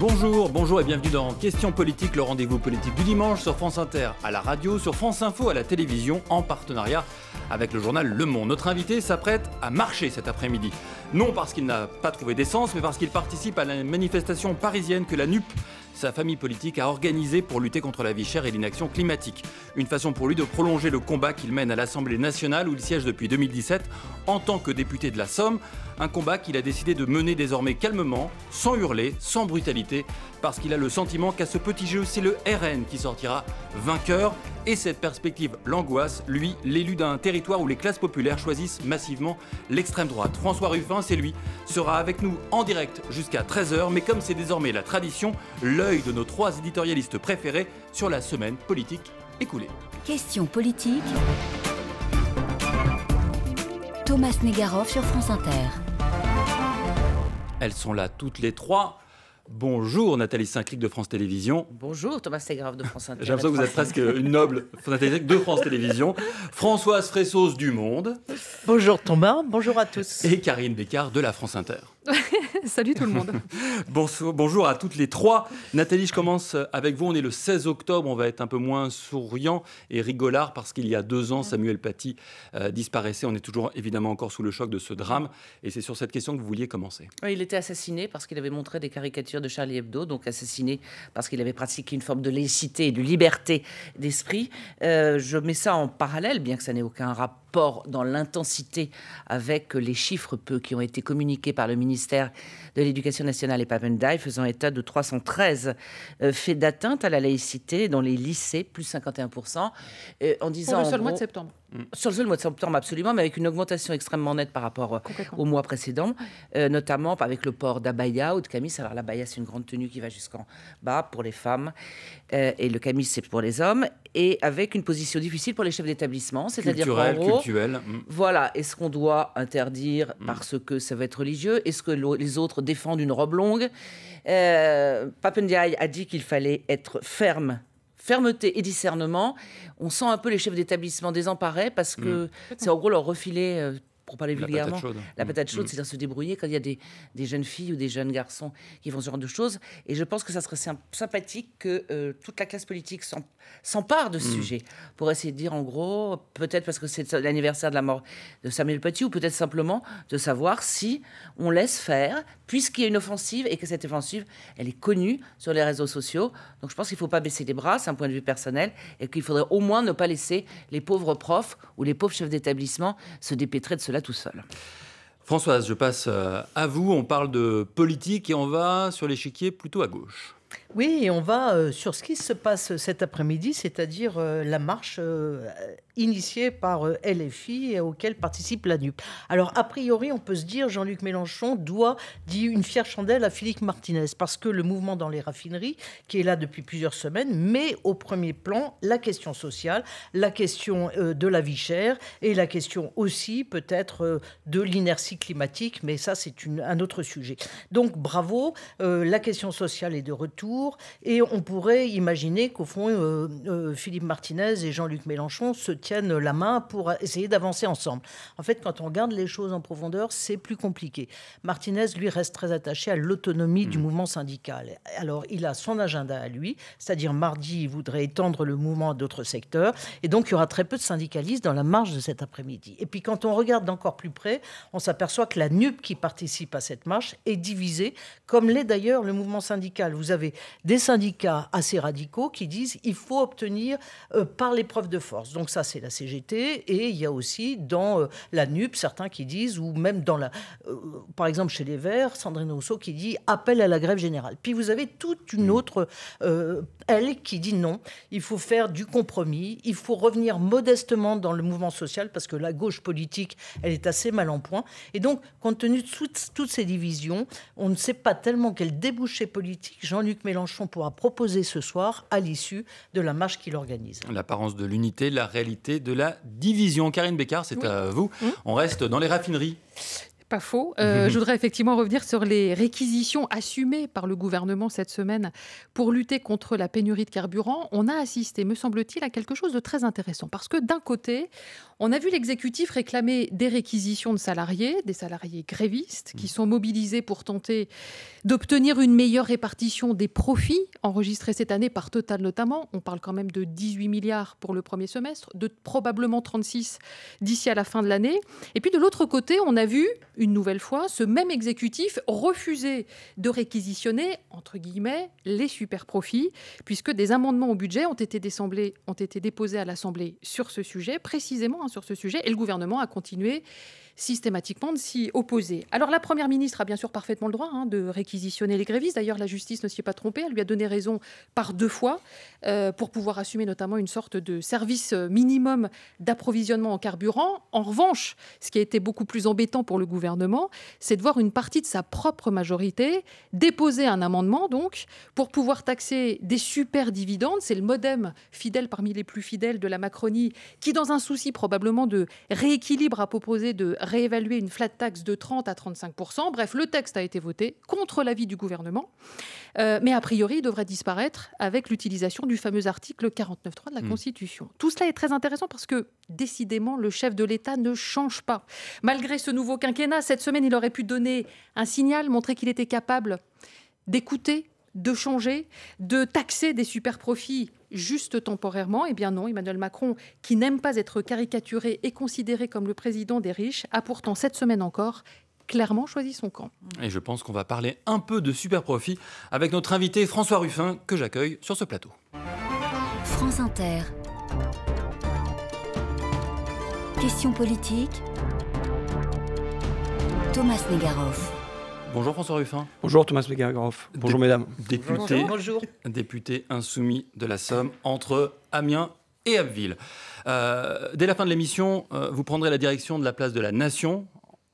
Bonjour, bonjour et bienvenue dans Questions politiques, le rendez-vous politique du dimanche sur France Inter, à la radio, sur France Info, à la télévision, en partenariat avec le journal Le Monde. Notre invité s'apprête à marcher cet après-midi. Non parce qu'il n'a pas trouvé d'essence, mais parce qu'il participe à la manifestation parisienne que la NUP sa famille politique a organisé pour lutter contre la vie chère et l'inaction climatique. Une façon pour lui de prolonger le combat qu'il mène à l'Assemblée nationale où il siège depuis 2017 en tant que député de la Somme, un combat qu'il a décidé de mener désormais calmement, sans hurler, sans brutalité, parce qu'il a le sentiment qu'à ce petit jeu, c'est le RN qui sortira vainqueur. Et cette perspective l'angoisse, lui, l'élu d'un territoire où les classes populaires choisissent massivement l'extrême droite. François Ruffin, c'est lui, sera avec nous en direct jusqu'à 13h, mais comme c'est désormais la tradition, l'œil de nos trois éditorialistes préférés sur la semaine politique écoulée. Question politique. Thomas Negarov sur France Inter. Elles sont là toutes les trois. Bonjour Nathalie Saint-Cric de France Télévisions. Bonjour Thomas Segrave de France Inter. J'ai l'impression que vous êtes presque une noble Nathalie de France Télévisions. Françoise Fressos du Monde. Bonjour Thomas, bonjour à tous. Et Karine Bécard de la France Inter. Salut tout le monde. bonjour, à toutes les trois. Nathalie, je commence avec vous. On est le 16 octobre. On va être un peu moins souriant et rigolard parce qu'il y a deux ans, Samuel Paty euh, disparaissait. On est toujours évidemment encore sous le choc de ce drame. Et c'est sur cette question que vous vouliez commencer. il était assassiné parce qu'il avait montré des caricatures de Charlie Hebdo, donc assassiné parce qu'il avait pratiqué une forme de laïcité et de liberté d'esprit. Euh, je mets ça en parallèle, bien que ça n'ait aucun rapport dans l'intensité avec les chiffres peu qui ont été communiqués par le ministère de l'Éducation nationale et Papendai, faisant état de 313 euh, faits d'atteinte à la laïcité dans les lycées, plus 51%, euh, en disant... Pour le seul mois de septembre. Mm. sur le seul mois de septembre, absolument, mais avec une augmentation extrêmement nette par rapport euh, au mois précédent, euh, notamment avec le port d'abaya ou de camis. Alors l'abaya, c'est une grande tenue qui va jusqu'en bas pour les femmes, euh, et le camis, c'est pour les hommes, et avec une position difficile pour les chefs d'établissement, c'est-à-dire culturel, gros, mm. Voilà, est-ce qu'on doit interdire mm. parce que ça va être religieux Est-ce que les autres défendent une robe longue euh, a dit qu'il fallait être ferme fermeté et discernement, on sent un peu les chefs d'établissement désemparés parce que mm. c'est en gros leur refiler euh, pour parler vulgairement, la patate chaude, mm. mm. c'est-à-dire se débrouiller quand il y a des, des, jeunes filles ou des jeunes garçons qui font ce genre de choses. Et je pense que ça serait sympathique que euh, toute la classe politique s'empare de ce mm. sujet pour essayer de dire, en gros, peut-être parce que c'est l'anniversaire de la mort de Samuel Paty, ou peut-être simplement de savoir si on laisse faire, puisqu'il y a une offensive et que cette offensive, elle est connue sur les réseaux sociaux. Donc je pense qu'il ne faut pas baisser les bras, c'est un point de vue personnel, et qu'il faudrait au moins ne pas laisser les pauvres profs ou les pauvres chefs d'établissement se dépêtrer de cela tout seul. Françoise, je passe euh, à vous. On parle de politique et on va sur l'échiquier plutôt à gauche. Oui, et on va euh, sur ce qui se passe cet après-midi, c'est-à-dire euh, la marche euh, initiée par LFI et auquel participe la NUP. Alors, a priori, on peut se dire Jean-Luc Mélenchon doit dire une fière chandelle à Philippe Martinez, parce que le mouvement dans les raffineries, qui est là depuis plusieurs semaines, met au premier plan la question sociale, la question de la vie chère et la question aussi peut-être de l'inertie climatique, mais ça, c'est un autre sujet. Donc, bravo, la question sociale est de retour et on pourrait imaginer qu'au fond, euh, euh, Philippe Martinez et Jean-Luc Mélenchon se tiennent la main pour essayer d'avancer ensemble. En fait, quand on regarde les choses en profondeur, c'est plus compliqué. Martinez, lui, reste très attaché à l'autonomie du mm. mouvement syndical. Alors, il a son agenda à lui, c'est-à-dire mardi, il voudrait étendre le mouvement à d'autres secteurs. Et donc, il y aura très peu de syndicalistes dans la marche de cet après-midi. Et puis, quand on regarde d'encore plus près, on s'aperçoit que la NUP qui participe à cette marche est divisée, comme l'est d'ailleurs le mouvement syndical. Vous avez des syndicats assez radicaux qui disent il faut obtenir euh, par l'épreuve de force. Donc ça, c'est la CGT. Et il y a aussi dans euh, la NUP certains qui disent, ou même dans la, euh, par exemple chez les Verts, Sandrine Rousseau qui dit appel à la grève générale. Puis vous avez toute une mmh. autre elle qui dit non, il faut faire du compromis, il faut revenir modestement dans le mouvement social parce que la gauche politique, elle est assez mal en point. Et donc, compte tenu de toutes, toutes ces divisions, on ne sait pas tellement quel débouché politique Jean-Luc Mélenchon Mélenchon pourra proposer ce soir à l'issue de la marche qu'il organise. L'apparence de l'unité, la réalité de la division. Karine Bécard, c'est à vous. Mmh. On reste dans les raffineries pas faux. Euh, mhm. Je voudrais effectivement revenir sur les réquisitions assumées par le gouvernement cette semaine pour lutter contre la pénurie de carburant. On a assisté, me semble-t-il, à quelque chose de très intéressant. Parce que d'un côté, on a vu l'exécutif réclamer des réquisitions de salariés, des salariés grévistes, qui mhm. sont mobilisés pour tenter d'obtenir une meilleure répartition des profits enregistrés cette année par Total notamment. On parle quand même de 18 milliards pour le premier semestre, de probablement 36 d'ici à la fin de l'année. Et puis de l'autre côté, on a vu une nouvelle fois, ce même exécutif refusait de réquisitionner, entre guillemets, les super profits, puisque des amendements au budget ont été, ont été déposés à l'Assemblée sur ce sujet, précisément hein, sur ce sujet, et le gouvernement a continué systématiquement de s'y opposer. Alors la Première ministre a bien sûr parfaitement le droit hein, de réquisitionner les grévistes. D'ailleurs, la justice ne s'y est pas trompée. Elle lui a donné raison par deux fois euh, pour pouvoir assumer notamment une sorte de service minimum d'approvisionnement en carburant. En revanche, ce qui a été beaucoup plus embêtant pour le gouvernement, c'est de voir une partie de sa propre majorité déposer un amendement donc pour pouvoir taxer des super dividendes. C'est le modem fidèle parmi les plus fidèles de la Macronie qui, dans un souci probablement de rééquilibre, a proposé de réévaluer une flat tax de 30 à 35 Bref, le texte a été voté contre l'avis du gouvernement, euh, mais a priori, il devrait disparaître avec l'utilisation du fameux article 49.3 de la hmm. Constitution. Tout cela est très intéressant parce que, décidément, le chef de l'État ne change pas. Malgré ce nouveau quinquennat, cette semaine, il aurait pu donner un signal, montrer qu'il était capable d'écouter de changer, de taxer des super profits juste temporairement Eh bien non, Emmanuel Macron, qui n'aime pas être caricaturé et considéré comme le président des riches, a pourtant cette semaine encore clairement choisi son camp. Et je pense qu'on va parler un peu de super avec notre invité François Ruffin, que j'accueille sur ce plateau. France Inter. Question politique. Thomas Negaroff. Bonjour François Ruffin. Bonjour Thomas Megagroff. Bonjour mesdames. Député, Bonjour. député insoumis de la Somme entre Amiens et Abbeville. Euh, dès la fin de l'émission, euh, vous prendrez la direction de la place de la Nation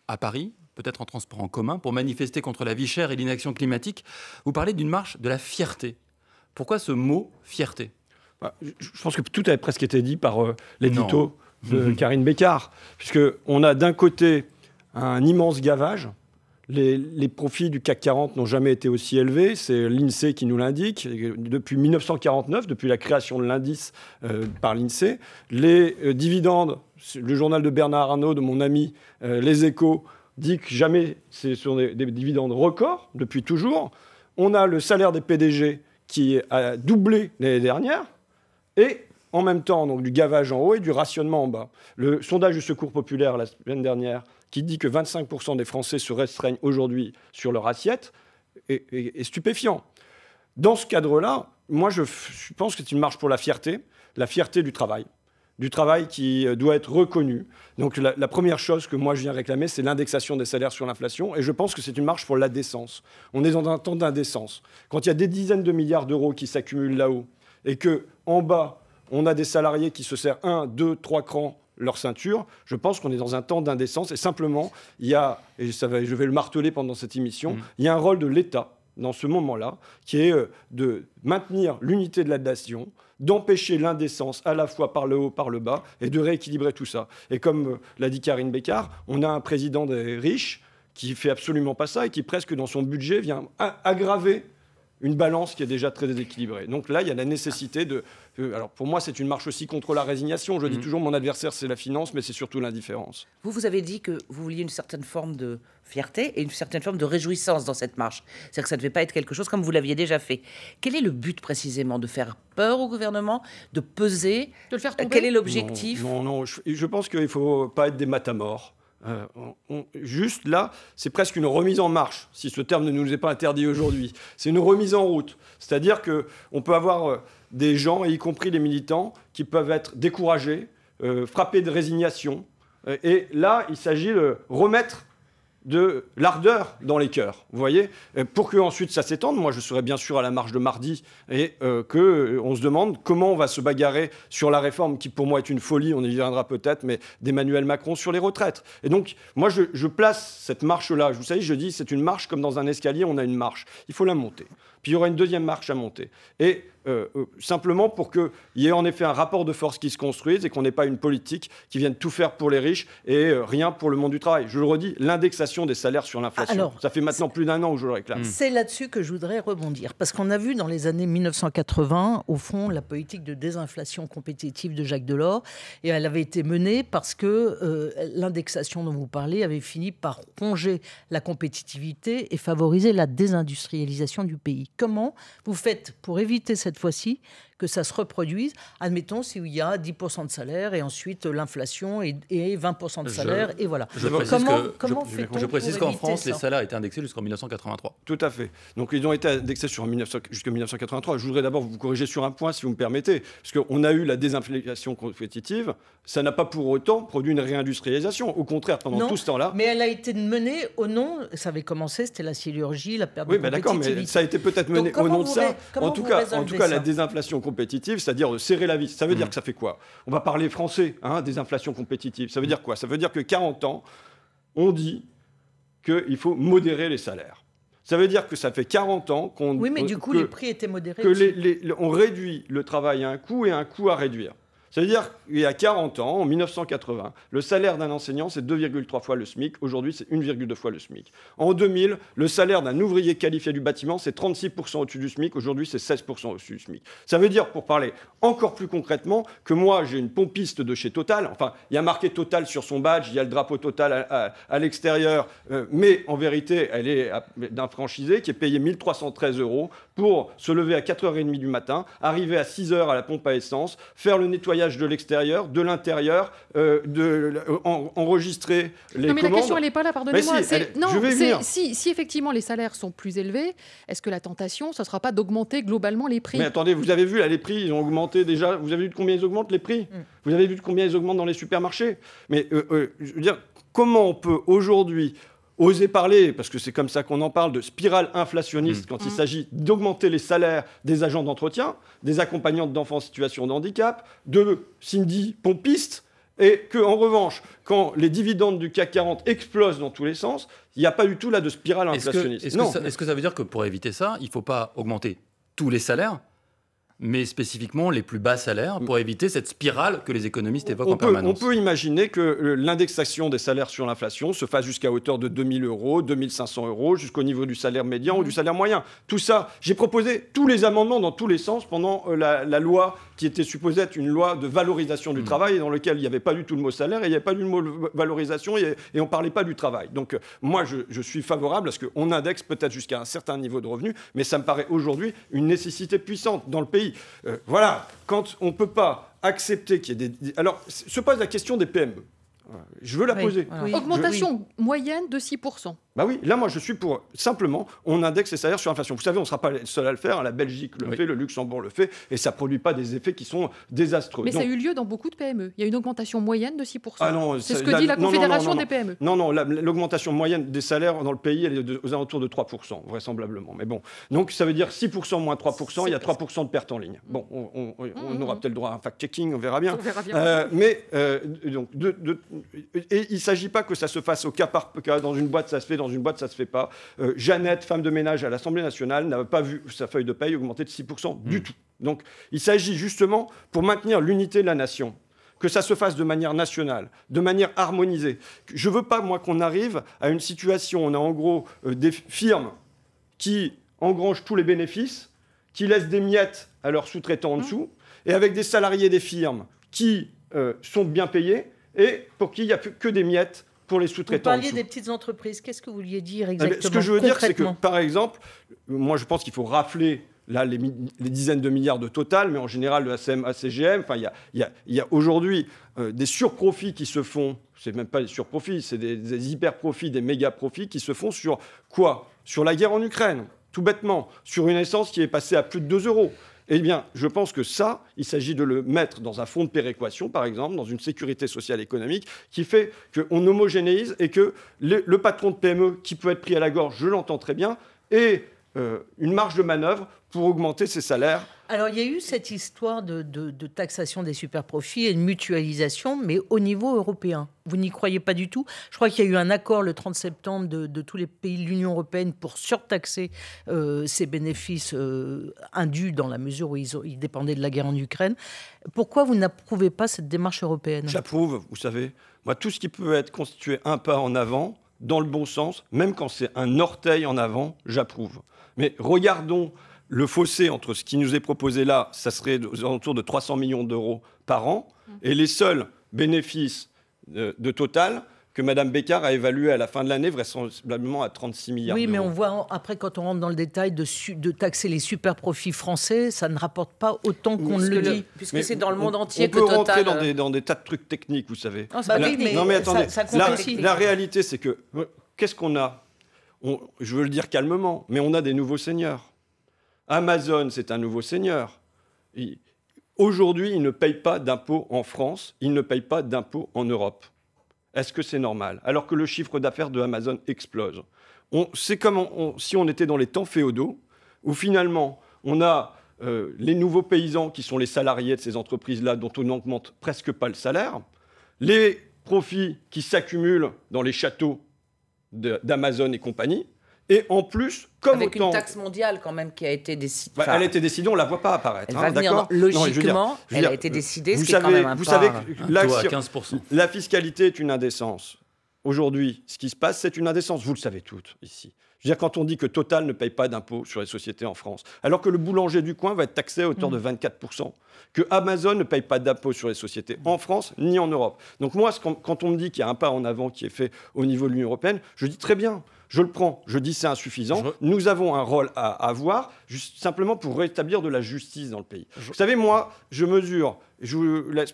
à Paris, peut-être en transport en commun, pour manifester contre la vie chère et l'inaction climatique. Vous parlez d'une marche de la fierté. Pourquoi ce mot fierté bah, Je pense que tout avait presque été dit par euh, l'édito de Karine Bécard, Puisqu'on a d'un côté un immense gavage les, profits du CAC 40 n'ont jamais été aussi élevés, c'est l'INSEE qui nous l'indique. Depuis 1949, depuis la création de l'indice euh, par l'INSEE, les euh, dividendes, le journal de Bernard Arnault, de mon ami euh, Les Échos, dit que jamais ce sont des, dividendes records, depuis toujours. On a le salaire des PDG qui a doublé l'année dernière, et en même temps, donc du gavage en haut et du rationnement en bas. Le sondage du Secours populaire la semaine dernière qui dit que 25% des Français se restreignent aujourd'hui sur leur assiette est, stupéfiant. Dans ce cadre-là, moi, je, pense que c'est une marche pour la fierté, la fierté du travail du travail qui euh, doit être reconnu. Donc la, première chose que moi je viens réclamer, c'est l'indexation des salaires sur l'inflation, et je pense que c'est une marche pour la décence. On est dans un temps d'indécence. Quand il y a des dizaines de milliards d'euros qui s'accumulent là-haut, et que en bas, on a des salariés qui se serrent un, deux, trois crans leur ceinture. Je pense qu'on est dans un temps d'indécence et simplement, il y a, et je vais le marteler pendant cette émission, mm. il y a un rôle de l'État dans ce moment-là, qui est euh, de maintenir l'unité de la nation, d'empêcher l'indécence à la fois par le haut, par le bas, et de rééquilibrer tout ça. Et comme euh, l'a dit Karine Bécard, on a un président des riches qui fait absolument pas ça et qui presque dans son budget vient aggraver une balance qui est déjà très déséquilibrée. Donc là, il y a la nécessité de... Euh, alors pour moi, c'est une marche aussi contre la résignation. Je dis mm. toujours, mon adversaire, c'est la finance, mais c'est surtout l'indifférence. Vous, vous avez dit que vous vouliez une certaine forme de fierté et une certaine forme de réjouissance dans cette marche. C'est-à-dire que ça ne devait pas être quelque chose comme vous l'aviez déjà fait. Quel est le but précisément De faire peur au gouvernement De peser De le faire euh, tomber Quel est l'objectif Non, non, je, pense qu'il ne faut pas être des matamores. Euh, juste là, c'est presque une remise en marche, si ce terme ne nous est pas interdit aujourd'hui. C'est une remise en route. C'est-à-dire qu'on peut avoir euh, des gens, y compris les militants, qui peuvent être découragés, euh, frappés de résignation. Et là, il s'agit de remettre de l'ardeur dans les cœurs, vous voyez, euh, pour que ensuite ça s'étende. Moi, je serai bien sûr à la marche de mardi et qu'on euh, que euh, on se demande comment on va se bagarrer sur la réforme qui, pour moi, est une folie. On y viendra peut-être, mais d'Emmanuel Macron sur les retraites. Et donc, moi, je, place cette marche-là. Vous savez, je dis, c'est une marche comme dans un escalier, on a une marche. Il faut la monter. Puis il y aura une deuxième marche à monter. Et euh, euh, simplement pour qu'il y ait en effet un rapport de force qui se construise et qu'on n'ait pas une politique qui vienne tout faire pour les riches et euh, rien pour le monde du travail. Je le redis, l'indexation des salaires sur l'inflation. Ça fait maintenant plus d'un an que je le réclame. Mm. C'est là-dessus que je voudrais rebondir. Parce qu'on a vu dans les années 1980, au fond, la politique de désinflation compétitive de Jacques Delors. Et elle avait été menée parce que l'indexation dont vous parlez avait fini par ronger la compétitivité et favoriser la désindustrialisation du pays. Comment vous faites pour éviter cette fois-ci que ça se reproduise. Admettons s'il y a 10% de salaire et ensuite euh, l'inflation et, 20% de salaire et voilà. Je précise comment, comment je, je précise qu'en France, les salaires étaient indexés jusqu'en 1983. Tout à fait. Donc ils ont été indexés jusqu'en 1983. Je voudrais d'abord vous corriger sur un point, si vous me permettez, parce qu'on a eu la désinflation compétitive. Ça n'a pas pour autant produit une réindustrialisation. Au contraire, pendant tout ce temps-là. Mais elle a été menée au nom. Ça avait commencé, c'était la sidérurgie, la perte de Oui, d'accord, mais ça a été peut-être mené au nom de ça. En tout cas, en tout cas, la désinflation compétitive, c'est-à-dire de euh, serrer la vis. Ça veut dire mm. que ça fait quoi On va parler français, hein, des inflations compétitives. Ça veut dire quoi Ça veut dire que 40 ans, on dit qu'il faut modérer les salaires. Ça veut dire que ça fait 40 ans qu'on... Oui, mais euh, du coup, les prix étaient modérés. Que on réduit le travail à un coût et un coût à réduire. C'est-à-dire qu'il y a 40 ans, en 1980, le salaire d'un enseignant, c'est 2,3 fois le SMIC. Aujourd'hui, c'est 1,2 fois le SMIC. En 2000, le salaire d'un ouvrier qualifié du bâtiment, c'est 36% au-dessus du SMIC. Aujourd'hui, c'est 16% au-dessus du SMIC. Ça veut dire, pour parler encore plus concrètement, que moi, j'ai une pompiste de chez Total. Enfin, il y a marqué Total sur son badge, il y a le drapeau Total à, l'extérieur. Euh, mais en vérité, elle est d'un franchisé qui est payé 1313 euros pour se lever à 4h30 du matin, arriver à 6h à la pompe à essence, faire le nettoyage de l'extérieur, de l'intérieur, euh, euh enregistrer les Non, mais la question, elle n'est pas là, pardonnez-moi. Si, non, je Si, si, effectivement les salaires sont plus élevés, est-ce que la tentation, ce ne sera pas d'augmenter globalement les prix Mais attendez, vous avez vu, là, les prix, ils ont augmenté déjà. Vous avez vu de combien ils augmentent, les prix hmm. Vous avez vu de combien ils augmentent dans les supermarchés Mais euh, euh, je veux dire, comment on peut aujourd'hui oser parler, parce que c'est comme ça qu'on en parle, de spirale inflationniste mmh. quand il mmh. s'agit d'augmenter les salaires des agents d'entretien, des accompagnantes d'enfants en situation de handicap, de Cindy pompiste, et que en revanche, quand les dividendes du CAC 40 explosent dans tous les sens, il n'y a pas du tout là de spirale inflationniste. Est-ce que, que, ça veut dire que pour éviter ça, il ne faut pas augmenter tous les salaires, mais spécifiquement les plus bas salaires, pour éviter cette spirale que les économistes évoquent en permanence. On peut imaginer que euh, l'indexation des salaires sur l'inflation se fasse jusqu'à hauteur de 2000 euros, 2500 euros, jusqu'au niveau du salaire médian ou mhm. du salaire moyen. Tout ça, j'ai proposé tous les amendements dans tous les sens pendant euh, la, loi qui était supposée être une loi de valorisation du mhm. travail et dans lequel il n'y avait pas du tout le mot salaire, et il n'y avait pas du mot valorisation, et, on ne parlait pas du travail. Donc euh, moi, je, je suis favorable à ce qu'on indexe peut-être jusqu'à un certain niveau de revenus mais ça me paraît aujourd'hui une nécessité puissante dans le pays euh, voilà, quand on ne peut pas accepter qu'il y ait des... Alors, se pose la question des PME. Je veux la poser. Augmentation moyenne de 6%. Bah oui, là, moi, je suis pour simplement, on indexe les salaires sur l'inflation. Vous savez, on ne sera pas seul à le faire. Hein. La Belgique le fait, le Luxembourg le fait, et ça ne produit pas des effets qui sont désastreux. Mais ça a eu lieu dans beaucoup de PME. Il y a une augmentation moyenne de 6%. Ah C'est ce que dit la Confédération des PME. Non, non, e. l'augmentation moyenne des salaires dans le pays, elle est aux alentours de 3%, vraisemblablement. Mais bon. Donc, ça veut dire 6% moins 3%, il y a 3% de pertes en ligne. Bon, on, mmh. aura peut-être le droit à un fact-checking, on verra bien. On verra bien. Euh, mais, euh, donc, de et il ne s'agit pas que ça se fasse au cas par cas. Dans une boîte, ça se fait, dans une boîte, ça ne se fait pas. Euh, Jeannette, femme de ménage à l'Assemblée nationale, n'avait pas vu sa feuille de paye augmenter de 6% du hmm. tout. Donc il s'agit justement, pour maintenir l'unité de la nation, que ça se fasse de manière nationale, de manière harmonisée. Je ne veux pas, moi, qu'on arrive à une situation où on a en gros euh, des firmes qui engrangent tous les bénéfices, qui laissent des miettes à leurs sous-traitants en hmm. dessous, et avec des salariés des firmes qui euh, sont bien payés, et pour qui il n'y a plus que des miettes pour les sous-traitants. Vous parliez des petites entreprises. Qu'est-ce que vous vouliez dire exactement Ce que je veux dire, c'est que, par exemple, moi, je pense qu'il faut rafler là les, dizaines de milliards de total, mais en général le ACM, ACGM. il y a, aujourd'hui euh, des surprofits qui se font. C'est même pas des surprofits, c'est des, hyperprofits, des méga-profits qui se font sur quoi Sur la guerre en Ukraine, tout bêtement. Sur une essence qui est passée à plus de 2 euros. Eh bien, je pense que ça, il s'agit de le mettre dans un fonds de péréquation, par exemple, dans une sécurité sociale économique, qui fait qu'on homogénéise et que le, le patron de PME qui peut être pris à la gorge, je l'entends très bien, et euh, une marge de manœuvre pour augmenter ses salaires. Alors il y a eu cette histoire de, taxation des superprofits et de mutualisation, mais au niveau européen. Vous n'y croyez pas du tout Je crois qu'il y a eu un accord le 30 septembre de, tous les pays de l'Union européenne pour surtaxer euh, ces bénéfices euh, induits dans la mesure où ils dépendaient de la guerre en Ukraine. Pourquoi vous n'approuvez pas cette démarche européenne J'approuve, vous savez. Moi, tout ce qui peut être constitué un pas en avant, dans le bon sens, même quand c'est un orteil en avant, j'approuve. Mais regardons le fossé entre ce qui nous est proposé là, ça serait aux alentours de 300 millions d'euros par an, et les seuls bénéfices de, Total, que Mme Bécard a évalué à la fin de l'année vraisemblablement à 36 milliards. Oui, mais on voit après, quand on rentre dans le détail, de, de taxer les super profits français, ça ne rapporte pas autant qu'on le dit. Puisque c'est dans le monde entier que Total... On peut rentrer dans des, euh, dans des, tas de trucs techniques, vous savez. non, mais attendez, la, réalité, c'est que... Euh, qu'est-ce qu'on a je veux le dire calmement, mais on a des nouveaux seigneurs. Amazon, c'est un nouveau seigneur. Aujourd'hui, il ne paye pas d'impôts en France, il ne paye pas d'impôts en Europe. Est-ce que c'est normal Alors que le chiffre d'affaires de Amazon explose. C'est comme si on était dans les temps féodaux, où finalement, on a euh, les nouveaux paysans qui sont les salariés de ces entreprises-là, dont on n'augmente presque pas le salaire, les profits qui s'accumulent dans les châteaux d'Amazon et compagnie. Et en plus, comme Avec une taxe mondiale quand même qui a été décidée. Bah, elle a été décidée, on ne la voit pas apparaître. Hein, va venir, logiquement, elle a été décidée, vous ce qui savez, est quand même un Vous savez 15%. Hein. la fiscalité est une indécence. Aujourd'hui, ce qui se passe, c'est une indécence. Vous le savez toutes ici. Je veux dire, quand on dit que Total ne paye pas d'impôts sur les sociétés en France, alors que le boulanger du coin va être taxé à hauteur de 24%, mm. que Amazon ne paye pas d'impôts sur les sociétés en France ni en Europe. Donc moi, quand on me dit qu'il y a un pas en avant qui est fait au niveau de l'Union européenne, je dis très bien. Je le prends, je dis c'est insuffisant. Nous avons un rôle à avoir, simplement pour rétablir de la justice dans le pays. Vous savez, moi, je mesure je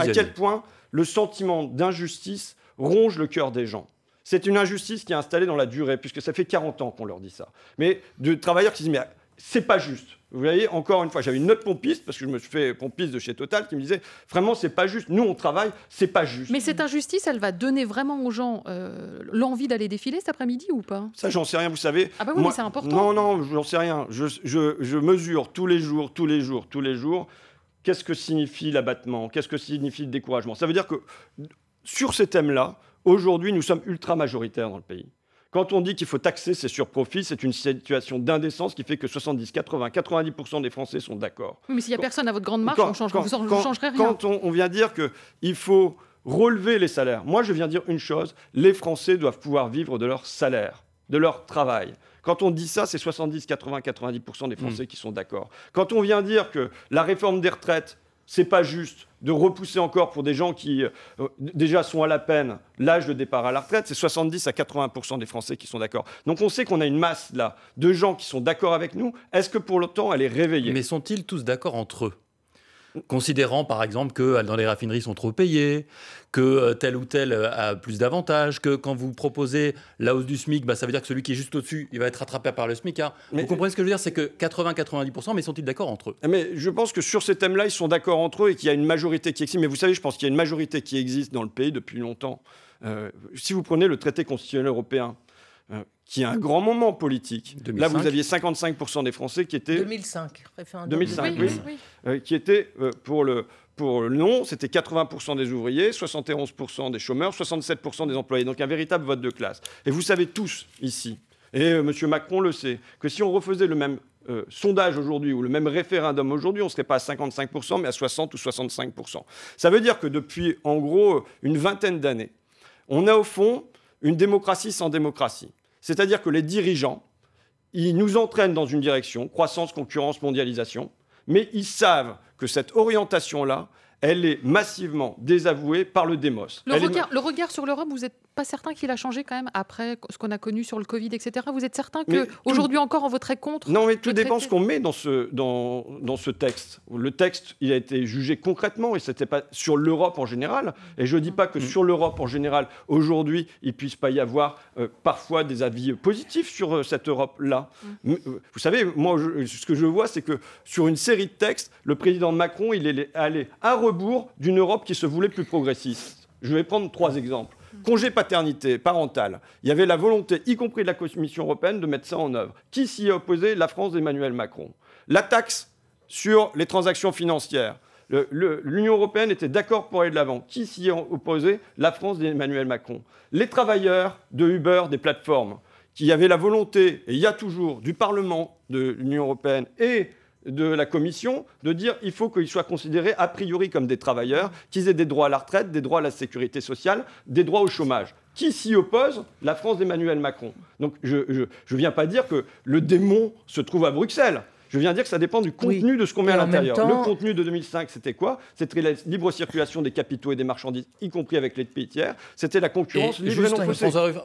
à quel point le sentiment d'injustice ronge le cœur des gens. C'est une injustice qui est installée dans la durée, puisque ça fait 40 ans qu'on leur dit ça. Mais de travailleurs qui se disent, mais c'est pas juste. Vous voyez, encore une fois, j'avais une note pompiste, parce que je me suis fait pompiste de chez Total, qui me disait vraiment, c'est pas juste. Nous, on travaille, c'est pas juste. Mais cette injustice, elle va donner vraiment aux gens euh, l'envie d'aller défiler cet après-midi ou pas Ça, j'en sais rien, vous savez. Ah, bah oui, mais c'est important. Non, non, j'en sais rien. Je, je mesure tous les jours, tous les jours, tous les jours, qu'est-ce que signifie l'abattement, qu'est-ce que signifie le découragement. Ça veut dire que sur ces thèmes-là, Aujourd'hui, nous sommes ultra majoritaires dans le pays. Quand on dit qu'il faut taxer ces surprofits, c'est une situation d'indécence qui fait que 70, 80, 90% des Français sont d'accord. mais s'il n'y a personne à votre grande marche, on change, vous ne changerez rien. Quand on, vient dire qu'il faut relever les salaires, moi je viens dire une chose, les Français doivent pouvoir vivre de leur salaire, de leur travail. Quand on dit ça, c'est 70, 80, 90% des mmh. Français qui sont d'accord. Quand on vient dire que la réforme des retraites, c'est pas juste de repousser encore pour des gens qui euh, déjà sont à la peine l'âge de départ à la retraite, c'est 70 à 80 des Français qui sont d'accord. Donc on sait qu'on a une masse là de gens qui sont d'accord avec nous. Est-ce que pour le temps elle est réveillée Mais sont-ils tous d'accord entre eux considérant par exemple que euh, dans les raffineries sont trop payés, que euh, tel ou tel euh, a plus d'avantages, que quand vous proposez la hausse du SMIC, bah, ça veut dire que celui qui est juste au-dessus, il va être rattrapé par le SMIC. Hein. vous comprenez ce que je veux dire C'est que 80-90%, mais sont-ils d'accord entre eux ah, Mais je pense que sur ces thèmes-là, ils sont d'accord entre eux et qu'il y a une majorité qui existe. Mais vous savez, je pense qu'il y a une majorité qui existe dans le pays depuis longtemps. si vous prenez le traité constitutionnel européen, Hein, qui est un grand moment politique. Là, vous aviez 55% des Français qui étaient... 2005, 2005, oui. Euh, qui étaient euh, pour, le, pour le non, c'était 80% des ouvriers, 71% des chômeurs, 67% des employés. Donc un véritable vote de classe. Et vous savez tous ici, et euh, Monsieur M. Macron le sait, que si on refaisait le même sondage aujourd'hui ou le même référendum aujourd'hui, on ne serait pas à 55%, mais à 60 ou 65%. Ça veut dire que depuis, en gros, une vingtaine d'années, on a au fond une démocratie sans démocratie. C'est-à-dire que les dirigeants, ils nous entraînent dans une direction, croissance, concurrence, mondialisation, mais ils savent que cette orientation-là, elle est massivement désavouée par le démos. Le, regard, le regard, sur l'Europe, vous êtes pas certain qu'il a changé quand même après ce qu'on a connu sur le Covid, etc. Vous êtes certain qu'aujourd'hui encore on voterait contre Non, mais tout dépend ce qu'on met dans ce, dans, dans ce texte. Le texte, il a été jugé concrètement et ce n'était pas sur l'Europe en général. Et je ne dis pas que mmh. sur l'Europe en général, aujourd'hui, il puisse pas y avoir euh, parfois des avis positifs sur euh, cette Europe-là. Mmh. Euh, vous savez, moi, ce que je vois, c'est que sur une série de textes, le président Macron, il est allé à rebours d'une Europe qui se voulait plus progressiste. Je vais prendre trois exemples. Congé paternité, parental. Il y avait la volonté, y compris de la Commission européenne, de mettre ça en œuvre. Qui s'y est opposé La France d'Emmanuel Macron. La taxe sur les transactions financières. L'Union européenne était d'accord pour aller de l'avant. Qui s'y est opposé La France d'Emmanuel Macron. Les travailleurs de Uber, des plateformes, qui avaient la volonté, et il y a toujours, du Parlement de l'Union européenne et de la commission de dire il faut qu'ils soient considérés a priori comme des travailleurs, qu'ils aient des droits à la retraite, des droits à la sécurité sociale, des droits au chômage. Qui s'y oppose La France d'Emmanuel Macron. Donc je ne viens pas dire que le démon se trouve à Bruxelles. Je viens dire que ça dépend du contenu de ce qu'on met à l'intérieur. Le contenu de 2005, c'était quoi C'était la libre circulation des capitaux et des marchandises, y compris avec les pays tiers. C'était la concurrence et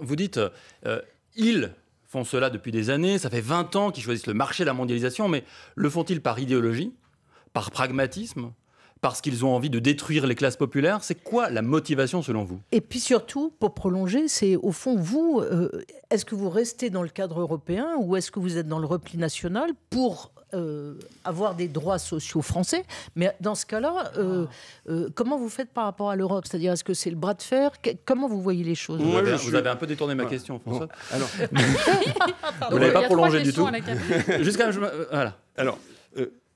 Vous dites, euh, il font cela depuis des années. Ça fait 20 ans qu'ils choisissent le marché, de la mondialisation, mais le font-ils par idéologie, par pragmatisme, parce qu'ils ont envie de détruire les classes populaires C'est quoi la motivation selon vous Et puis surtout, pour prolonger, c'est au fond, vous, euh, est-ce que vous restez dans le cadre européen ou est-ce que vous êtes dans le repli national pour euh, avoir des droits sociaux français. Mais dans ce cas-là, euh, ah. euh, comment vous faites par rapport à l'Europe C'est-à-dire, est-ce que c'est le bras de fer Comment vous voyez les choses Vous, avez, vous un peu détourné ma question, François. Alors, vous ne pas prolongé du tout. Jusqu'à. Voilà. Alors,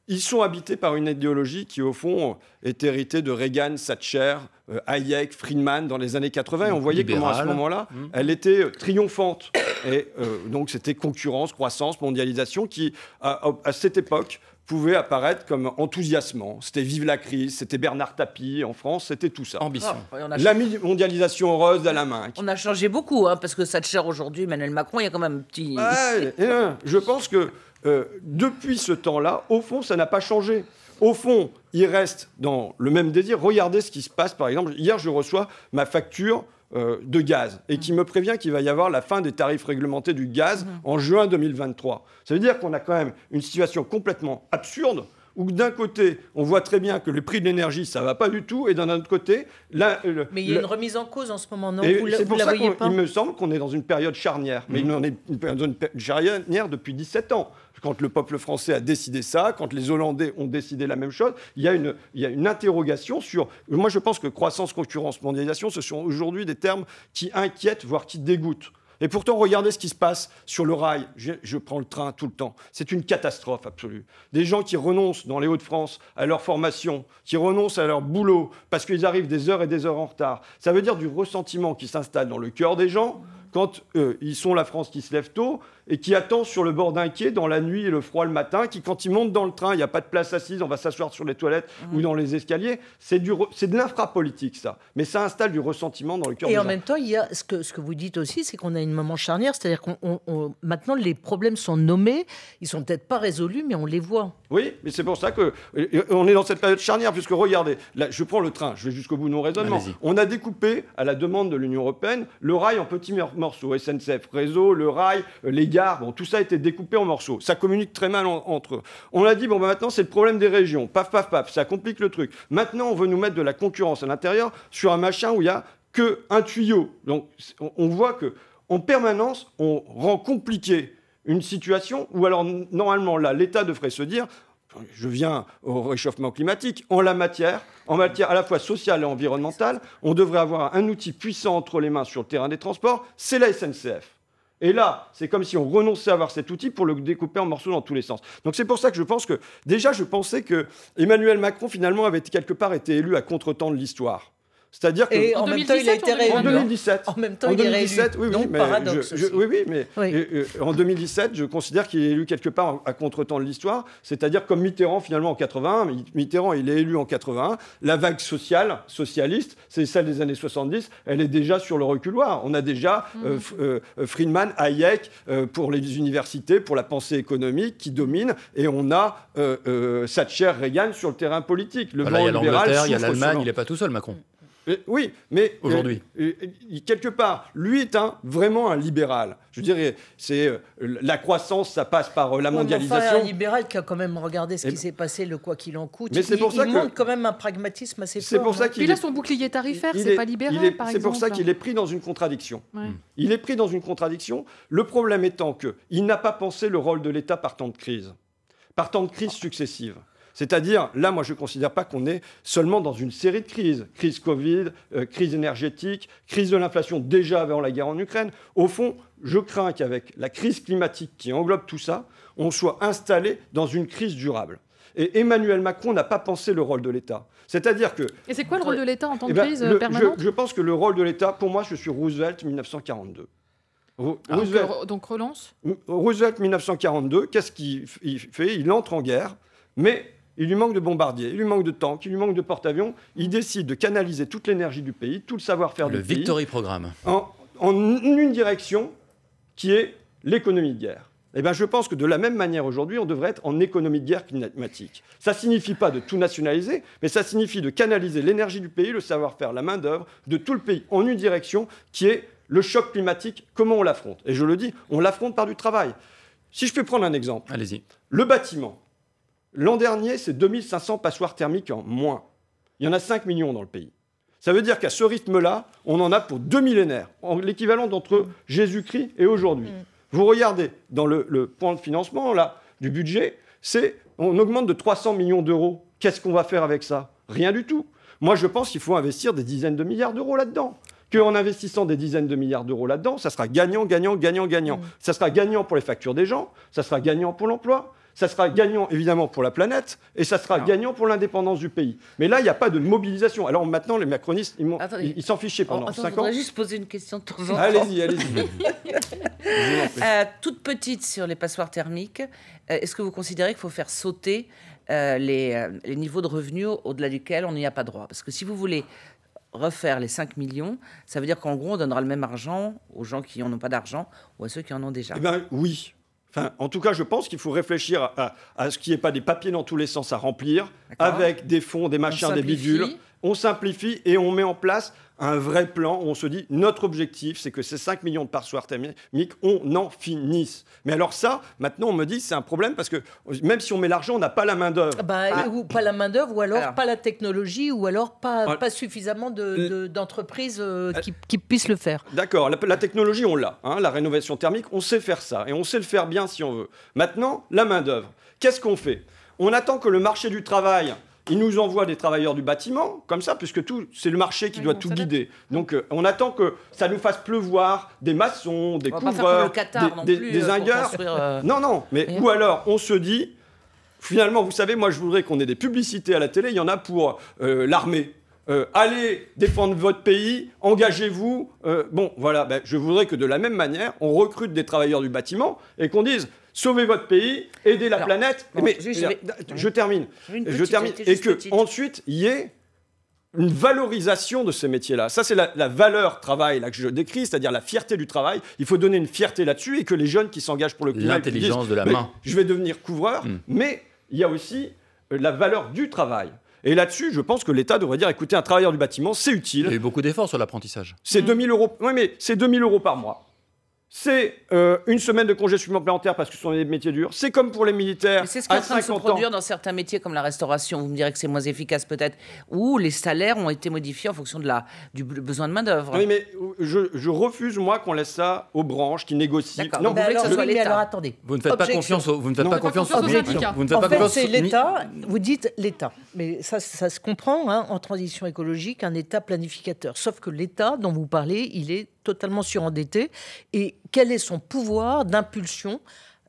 ils sont habités par une idéologie qui, au fond, est héritée de Reagan, Thatcher, euh, Hayek, Friedman dans les années 80. On voyait comment, à ce moment-là, mmh. elle était euh, triomphante. Et euh, donc, c'était concurrence, croissance, mondialisation qui, à, cette époque, pouvait apparaître comme enthousiasmant. C'était Vive la crise, c'était Bernard Tapie en France, c'était tout ça. Ambition. Ah, la mondialisation heureuse la main. On a changé beaucoup, hein, parce que Thatcher aujourd'hui, Emmanuel Macron, il y a quand même un petit... Hein, je pense que euh, depuis ce temps-là, au fond, ça n'a pas changé. Au fond, il reste dans le même désir. Regardez ce qui se passe, par exemple. Hier, je reçois ma facture euh, de gaz et qui me prévient qu'il va y avoir la fin des tarifs réglementés du gaz mmh. en juin 2023. Ça veut dire qu'on a quand même une situation complètement absurde où d'un côté, on voit très bien que le prix de l'énergie, ça va pas du tout, et d'un autre côté... là, euh, mais il y a une remise en cause en ce moment, non la voyez pas Il me semble qu'on est dans une période charnière. Mais mhm. on est dans une période charnière depuis 17 ans quand le peuple français a décidé ça, quand les Hollandais ont décidé la même chose, il une, il y a une interrogation sur... Moi, je pense que croissance, concurrence, mondialisation, ce sont aujourd'hui des termes qui inquiètent, voire qui dégoûtent. Et pourtant, regardez ce qui se passe sur le rail. Je, prends le train tout le temps. C'est une catastrophe absolue. Des gens qui renoncent dans les Hauts-de-France à leur formation, qui renoncent à leur boulot parce qu'ils arrivent des heures et des heures en retard. Ça veut dire du ressentiment qui s'installe dans le cœur des gens quand euh, ils sont la France qui se lève tôt et qui attend sur le bord d'un quai dans la nuit et le froid le matin, qui quand ils montent dans le train, il n'y a pas de place assise, on va s'asseoir sur les toilettes mmh. ou dans les escaliers. C'est de l'infrapolitique, ça. Mais ça installe du ressentiment dans le cœur. Et en même temps, il y a ce que, ce que vous dites aussi, c'est qu'on a une moment charnière, c'est-à-dire qu'on maintenant les problèmes sont nommés, ils sont peut-être pas résolus, mais on les voit. Oui, mais c'est pour ça que euh, euh, on est dans cette période charnière, puisque regardez, je prends le train, je vais jusqu'au bout de mon raisonnement. On a découpé, à la demande de l'Union européenne, le rail en petits morceaux. SNCF Réseau, le rail, euh, les gares, bon, tout ça a été découpé en morceaux. Ça communique très mal entre eux. On a dit, bon, bah, maintenant, c'est le problème des régions. Paf, paf, paf, ça complique le truc. Maintenant, on veut nous mettre de la concurrence à l'intérieur sur un machin où il y a qu'un tuyau. Donc, on, voit que en permanence, on rend compliqué une situation où alors normalement là, l'État devrait se dire, je viens au réchauffement climatique, en la matière, en matière à la fois sociale et environnementale, on devrait avoir un outil puissant entre les mains sur le terrain des transports, c'est la SNCF. Et là, c'est comme si on renonçait à avoir cet outil pour le découper en morceaux dans tous les sens. Donc c'est pour ça que je pense que, déjà, je pensais que Emmanuel Macron, finalement, avait quelque part été élu à contretemps de l'histoire. C'est-à-dire que en, en, même 2017, temps, il en 2017. Hein. Oui, oui, mais Je, oui, oui, mais euh, en 2017, je considère qu'il est élu quelque part à contretemps de l'histoire. C'est-à-dire comme Mitterrand finalement en 81. Mitterrand, il est élu en 81. La vague sociale, socialiste, c'est celle des années 70. Elle est déjà sur le reculoir. On a déjà mmh. euh, euh, Friedman, Hayek pour les universités, pour la pensée économique qui domine, et on a Thatcher, Reagan sur le terrain politique. Le voilà, bah vent libéral, il y a l'Allemagne. Il n'est pas tout seul, Macron. Mmh oui, mais euh, aujourd'hui, euh, euh, quelque part, lui est vraiment un libéral. Je dirais, c'est la croissance, ça passe par la mondialisation. n'est enfin, un libéral qui a quand même regardé ce qui s'est passé, le quoi qu'il en coûte. Mais il, pour montre quand même un pragmatisme assez fort. Pour ça a hein. son bouclier tarifaire, c'est pas libéral. C'est pour ça qu'il est pris dans une contradiction. Mm. Il est pris dans une contradiction. Le problème étant que il n'a pas pensé le rôle de l'État par temps de crise, par temps de crise successives. C'est-à-dire, là, moi, je ne considère pas qu'on est seulement dans une série de crises. Crise Covid, euh, crise énergétique, crise de l'inflation déjà avant la guerre en Ukraine. Au fond, je crains qu'avec la crise climatique qui englobe tout ça, on soit installé dans une crise durable. Et Emmanuel Macron n'a pas pensé le rôle de l'État. C'est-à-dire que. Et c'est quoi le rôle de l'État en tant que eh ben, crise permanente je, pense que le rôle de l'État, pour moi, je suis Roosevelt 1942. Ah, donc relance Roosevelt 1942, qu'est-ce qu'il fait Il entre en guerre, mais il lui manque de bombardiers, il lui manque de tanks, il lui manque de porte-avions. Il décide de canaliser toute l'énergie du pays, tout le savoir-faire du pays. Le Victory Programme. En, une direction qui est l'économie de guerre. Eh bien, je pense que de la même manière aujourd'hui, on devrait être en économie de guerre climatique. Ça signifie pas de tout nationaliser, mais ça signifie de canaliser l'énergie du pays, le savoir-faire, la main-d'œuvre de tout le pays en une direction qui est le choc climatique. Comment on l'affronte Et je le dis, on l'affronte par du travail. Si je peux prendre un exemple, allez-y. Le bâtiment. L'an dernier, c'est 2500 passoires thermiques en moins. Il y en a 5 millions dans le pays. Ça veut dire qu'à ce rythme-là, on en a pour deux millénaires, l'équivalent d'entre mm. Jésus-Christ et aujourd'hui. Mm. Vous regardez dans le, point de financement là, du budget, c'est on augmente de 300 millions d'euros. Qu'est-ce qu'on va faire avec ça Rien du tout. Moi, je pense qu'il faut investir des dizaines de milliards d'euros là-dedans. Qu'en investissant des dizaines de milliards d'euros là-dedans, ça sera gagnant, gagnant, gagnant, gagnant. Mm. Ça sera gagnant pour les factures des gens, ça sera gagnant pour l'emploi, ça sera gagnant évidemment pour la planète et ça sera gagnant pour l'indépendance du pays. Mais là, il n'y a pas de mobilisation. Alors maintenant, les macronistes, ils s'en fichaient pendant 5 ans. Je voudrais juste poser une question de temps Allez-y, allez-y. Euh, toute petite sur les passoires thermiques, euh, est-ce que vous considérez qu'il faut faire sauter euh, les, niveaux de revenus au-delà duquel on n'y a pas droit Parce que si vous voulez refaire les 5 millions, ça veut dire qu'en gros, on donnera le même argent aux gens qui n'en ont pas d'argent ou à ceux qui en ont déjà. Eh bien, oui, en tout cas, je pense qu'il faut réfléchir à, à ce qu'il n'y ait pas des papiers dans tous les sens à remplir, avec des fonds, des machins, des bidules on simplifie et on met en place un vrai plan où on se dit notre objectif, c'est que ces 5 millions de par soir thermiques, on en finisse. Mais alors ça, maintenant, on me dit c'est un problème parce que même si on met l'argent, on n'a pas la main d'œuvre. Ah bah, ah. Ou pas la main d'œuvre, ou alors, pas la technologie, ou alors pas, ah. suffisamment euh. d'entreprises euh, euh. qui, puissent le faire. D'accord. La, technologie, on l'a. Hein, la rénovation thermique, on sait faire ça et on sait le faire bien si on veut. Maintenant, la main d'œuvre. Qu'est-ce qu'on fait On attend que le marché du travail il nous envoie des travailleurs du bâtiment, comme ça, puisque tout, c'est le marché qui doit tout guider. Donc euh, on attend que ça nous fasse pleuvoir des maçons, des couvreurs, des, euh, ingénieurs. Euh, non, non, mais ou alors on se dit, finalement, vous savez, moi je voudrais qu'on ait des publicités à la télé, il y en a pour l'armée. allez défendre votre pays, engagez-vous. bon, voilà, ben, je voudrais que de la même manière, on recrute des travailleurs du bâtiment et qu'on dise Sauvez votre pays, aidez la planète. mais je, termine. je termine. Et que ensuite, il y ait une valorisation de ces métiers-là. Ça, c'est la, valeur travail là, que je décris, c'est-à-dire la fierté du travail. Il faut donner une fierté là-dessus et que les jeunes qui s'engagent pour le climat... L'intelligence de la main. Je vais devenir couvreur, mm. mais il y a aussi euh, la valeur du travail. Et là-dessus, je pense que l'État devrait dire écoutez, un travailleur du bâtiment, c'est utile. Il y a eu beaucoup d'efforts sur l'apprentissage. C'est 2000 mm. euros. Oui, mais c'est 2000 euros par mois c'est euh, une semaine de congés supplémentaire parce que ce sont des métiers durs. C'est comme pour les militaires. C'est ce qui est en de se produire dans certains métiers comme la restauration. Vous me direz que c'est moins efficace peut-être. Ou les salaires ont été modifiés en fonction de la, du besoin de main-d'œuvre. Oui, mais euh, je, refuse, moi, qu'on laisse ça aux branches qui négocient. Non, vous attendez. Vous ne faites pas confiance aux, vous ne faites pas confiance aux syndicats. Vous ne faites pas confiance l'État. Vous dites l'État. Mais ça, ça se comprend. Hein, en transition écologique, un État planificateur. Sauf que l'État dont vous parlez, il est totalement surendetté. Et quel est son pouvoir d'impulsion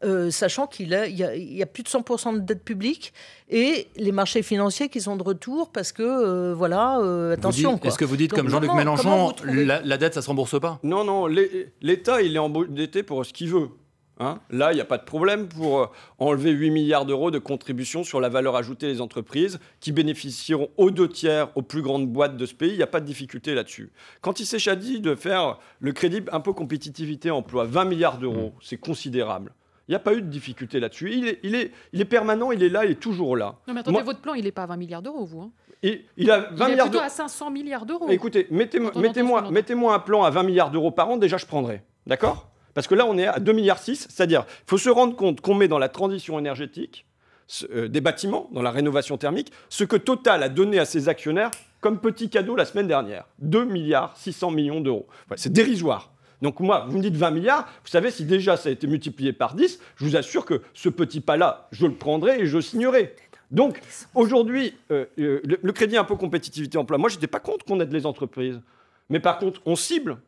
euh, sachant qu'il y, y, a plus de 100% de dette publique et les marchés financiers qui sont de retour parce que, euh, voilà, euh, attention. Est-ce que vous dites, comme Jean-Luc Mélenchon, la, la, dette, ça ne se rembourse pas Non, non, l'État, il est endetté pour ce qu'il veut. Hein, là, il n'y a pas de problème pour euh, enlever 8 milliards d'euros de contributions sur la valeur ajoutée des entreprises qui bénéficieront aux deux tiers aux plus grandes boîtes de ce pays. Il n'y a pas de difficulté là-dessus. Quand il s'est s'échadit de faire le crédit impôt compétitivité emploi, 20 milliards d'euros, mm. c'est considérable. Il n'y a pas eu de difficulté là-dessus. Il est, permanent, il est là, il est toujours là. Non, mais attendez, votre plan, il n'est pas à 20 milliards d'euros, vous. Hein. Et, il, a 20 est plutôt à 500 milliards d'euros. Écoutez, mettez-moi un plan à 20 milliards d'euros par an, déjà je prendrai. D'accord parce que là, on est à 2,6 milliards, c'est-à-dire il faut se rendre compte qu'on met dans la transition énergétique euh, des bâtiments, dans la rénovation thermique, ce que Total a donné à ses actionnaires comme petit cadeau la semaine dernière. 2 milliards 600 millions d'euros. c'est dérisoire. Donc moi, vous me dites 20 milliards, vous savez, si déjà ça a été multiplié par 10, je vous assure que ce petit pas-là, je le prendrai et je signerai. Donc aujourd'hui, euh, euh, le, crédit crédit impôt compétitivité emploi, moi, je n'étais pas contre qu'on aide les entreprises. Mais par contre, on cible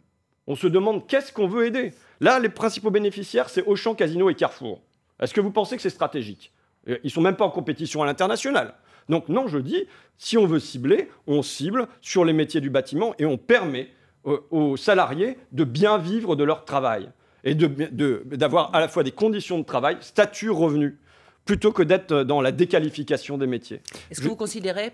on se demande qu'est-ce qu'on veut aider. Là, les principaux bénéficiaires, c'est Auchan, Casino et Carrefour. Est-ce que vous pensez que c'est stratégique euh, Ils sont même pas en compétition à l'international. Donc non, je dis, si on veut cibler, on cible sur les métiers du bâtiment et on permet euh, aux salariés de bien vivre de leur travail et d'avoir à la fois des conditions de travail, statut, revenu, plutôt que d'être dans la déqualification des métiers. Est-ce que vous considérez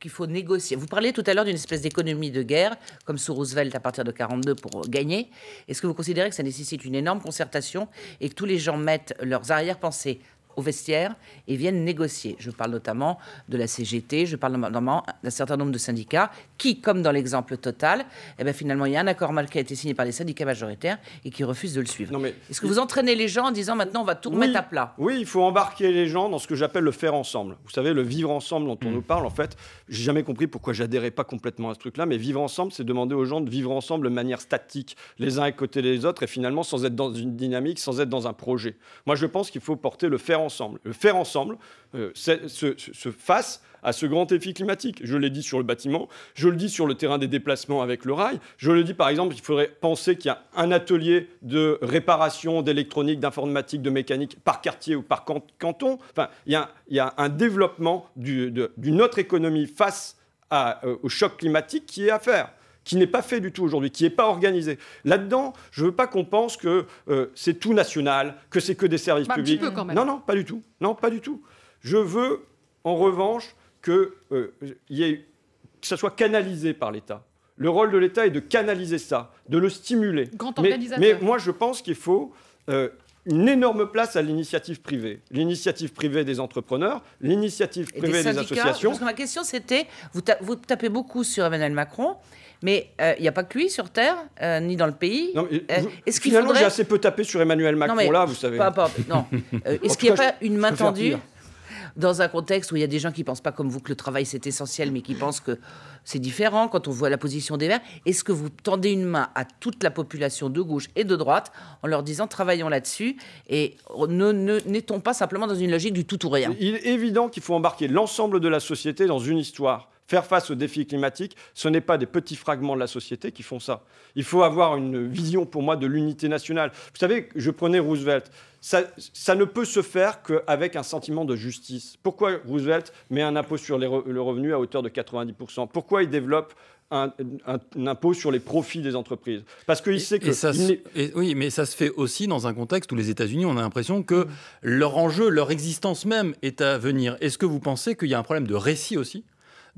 qu'il faut négocier. Vous parlez tout à l'heure d'une espèce d'économie de guerre, comme sous Roosevelt à partir de 1942 pour gagner. Est-ce que vous considérez que ça nécessite une énorme concertation et que tous les gens mettent leurs arrière-pensées au vestiaire et viennent négocier. Je parle notamment de la CGT, je parle notamment d'un certain nombre de syndicats qui, comme dans l'exemple total, eh ben finalement, il y a un accord mal qui a été signé par les syndicats majoritaires et qui refusent de le suivre. Est-ce que vous entraînez les gens en disant maintenant on va tout remettre à plat Oui, il faut embarquer les gens dans ce que j'appelle le faire ensemble. Vous savez, le vivre ensemble dont on mm. nous parle, en fait, j'ai jamais compris pourquoi j'adhérais pas complètement à ce truc-là, mais vivre ensemble, c'est demander aux gens de vivre ensemble de manière statique, les uns à côté des autres, et finalement sans être dans une dynamique, sans être dans un projet. Moi, je pense qu'il faut porter le faire ensemble ensemble, euh, faire ensemble, euh, face se, à ce grand défi climatique. Je l'ai dit sur le bâtiment, je le dis sur le terrain des déplacements avec le rail, je le dis par exemple, il faudrait penser qu'il y a un atelier de réparation d'électronique, d'informatique, de mécanique par quartier ou par canton. Enfin, il y a, un développement d'une autre économie face euh, au choc climatique qui est à faire qui n'est pas fait du tout aujourd'hui, qui n'est pas organisé. Là-dedans, je veux pas qu'on pense que euh, c'est tout national, que c'est que des services publics. Bah, un petit peu quand même. Non, non, pas du tout. Non, pas du tout. Je veux, en revanche, euh, que, ça soit canalisé par l'État. Le rôle de l'État est de canaliser ça, de le stimuler. Grand mais, mais, moi, je pense qu'il faut euh, une énorme place à l'initiative privée. L'initiative privée des entrepreneurs, l'initiative privée des, associations. Parce que ma question, c'était, vous, vous tapez beaucoup sur Emmanuel Macron, mais euh, il n'y a pas que lui sur Terre, euh, ni dans le pays. Euh, finalement, j'ai assez peu tapé sur Emmanuel Macron, là, vous savez. non. est-ce qu'il n'y a pas une main tendue dans un contexte où il y a des gens qui pensent pas comme vous que le travail c'est essentiel, mais qui pensent que c'est différent quand on voit la position des Verts. Est-ce que vous tendez une main à toute la population de gauche et de droite en leur disant travaillons là-dessus et ne, pas simplement dans une logique du tout ou rien Il est évident qu'il faut embarquer l'ensemble de la société dans une histoire. Faire face aux défis climatiques, ce n'est pas des petits fragments de la société qui font ça. Il faut avoir une vision, pour moi, de l'unité nationale. Vous savez, je prenais Roosevelt. Ça, ne peut se faire qu'avec un sentiment de justice. Pourquoi Roosevelt met un impôt sur le revenu à hauteur de 90% Pourquoi il développe un, impôt sur les profits des entreprises. Parce qu'il sait que. oui, mais ça se fait aussi dans un contexte où les États-Unis, on a l'impression que mmh. leur enjeu, leur existence même est à venir. Est-ce que vous pensez qu'il y a un problème de récit aussi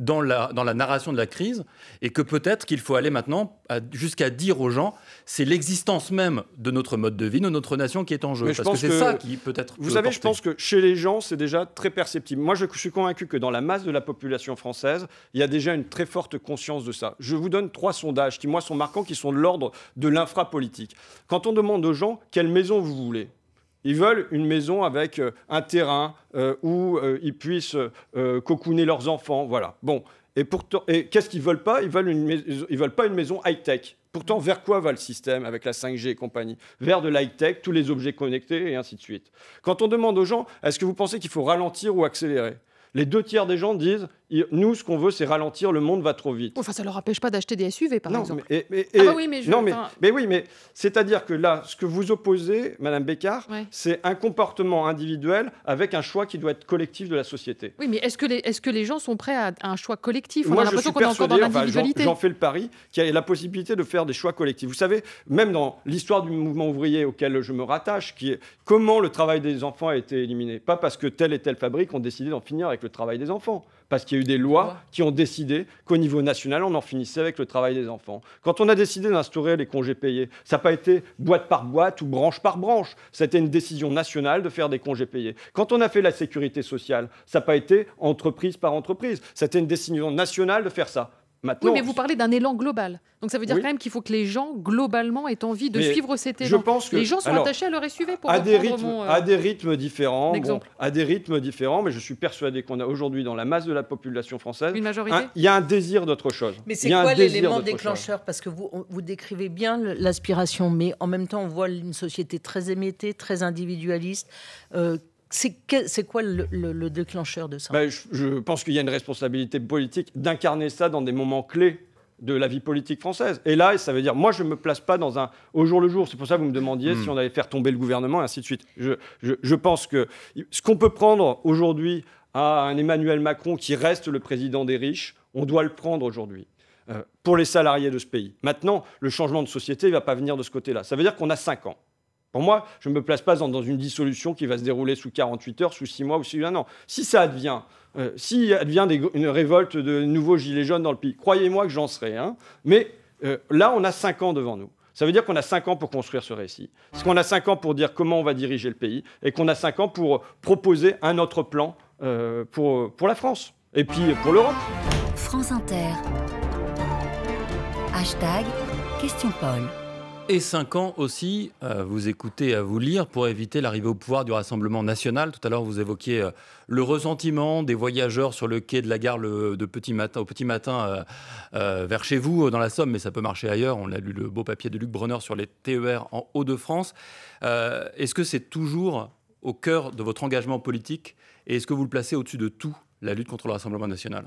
dans la, narration de la crise et que peut-être qu'il faut aller maintenant jusqu'à dire aux gens c'est l'existence même de notre mode de vie, de notre nation qui est en jeu. parce que c'est ça qui peut-être. Vous savez, je pense que chez les gens, c'est déjà très perceptible. Moi, je suis convaincu que dans la masse de la population française, il y a déjà une très forte conscience de ça. Je vous donne trois sondages qui, moi, sont marquants, qui sont de l'ordre de l'infrapolitique. Quand on demande aux gens quelle maison vous voulez, ils veulent une maison avec euh, un terrain euh, où euh, ils puissent cocooner leurs enfants, voilà. Bon, et pourtant, qu'est-ce qu'ils veulent pas ils veulent, ils veulent pas une maison high-tech. Pourtant, vers quoi va le système avec la 5G et compagnie Vers de l'high-tech, tous les objets connectés et ainsi de suite. Quand on demande aux gens, est-ce que vous pensez qu'il faut ralentir ou accélérer Les deux tiers des gens disent, nous, ce qu'on veut, c'est ralentir, le monde va trop vite. Enfin, ça ne leur empêche pas d'acheter des SUV, par exemple. Ah bah oui, mais je... Non, mais, mais mais c'est-à-dire que là, ce que vous opposez, Madame Bécard, c'est un comportement individuel avec un choix qui doit être collectif de la société. Oui, mais est-ce que les, est que les gens sont prêts à, un choix collectif On Moi, a l'impression qu'on encore dans l'individualité. J'en fais le pari qu'il y a la possibilité de faire des choix collectifs. Vous savez, même dans l'histoire du mouvement ouvrier auquel je me rattache, qui est comment le travail des enfants a été éliminé. Pas parce que telle et telle fabrique ont décidé d'en finir avec le travail des enfants parce qu'il y a eu des lois qui ont décidé qu'au niveau national, on en finissait avec le travail des enfants. Quand on a décidé d'instaurer les congés payés, ça n'a pas été boîte par boîte ou branche par branche. C'était une décision nationale de faire des congés payés. Quand on a fait la sécurité sociale, ça n'a pas été entreprise par entreprise. C'était une décision nationale de faire ça oui, mais vous parlez d'un élan global. Donc ça veut dire quand même qu'il faut que les gens, globalement, aient envie de suivre cet élan. Je pense que, les gens sont attachés à leur SUV pour à des, rythmes, euh, à des rythmes différents. mais je suis persuadé qu'on a aujourd'hui dans la masse de la population française. Il y a un désir d'autre chose. Mais c'est quoi l'élément déclencheur Parce que vous, décrivez bien l'aspiration, mais en même temps, on voit une société très émettée, très individualiste, euh, c'est quoi le, déclencheur de ça ben, je, pense qu'il y a une responsabilité politique d'incarner ça dans des moments clés de la vie politique française. Et là, ça veut dire, moi, je ne me place pas dans un au jour le jour. C'est pour ça que vous me demandiez hmm. si on allait faire tomber le gouvernement, et ainsi de suite. Je, pense que ce qu'on peut prendre aujourd'hui à un Emmanuel Macron qui reste le président des riches, on doit le prendre aujourd'hui euh, pour les salariés de ce pays. Maintenant, le changement de société ne va pas venir de ce côté-là. Ça veut dire qu'on a cinq ans. Pour moi, je ne me place pas dans, une dissolution qui va se dérouler sous 48 heures, sous 6 mois ou sous un an. Si ça advient, s'il euh, si advient une révolte de nouveaux gilets jaunes dans le pays, croyez-moi que j'en serai. Hein. mais euh, là, on a 5 ans devant nous. Ça veut dire qu'on a 5 ans pour construire ce récit. Parce qu'on a 5 ans pour dire comment on va diriger le pays et qu'on a 5 ans pour proposer un autre plan euh, pour, la France et puis pour l'Europe. France Inter. Hashtag Question Paul et 5 ans aussi, euh, vous écoutez à euh, vous lire pour éviter l'arrivée au pouvoir du Rassemblement national. Tout à l'heure, vous évoquiez euh, le ressentiment des voyageurs sur le quai de la gare de petit matin, au petit matin vers chez vous, dans la Somme, mais ça peut marcher ailleurs. On a lu le beau papier de Luc Brunner sur les TER en Hauts-de-France. est-ce que c'est toujours au cœur de votre engagement politique et est-ce que vous le placez au-dessus de tout, la lutte contre le Rassemblement national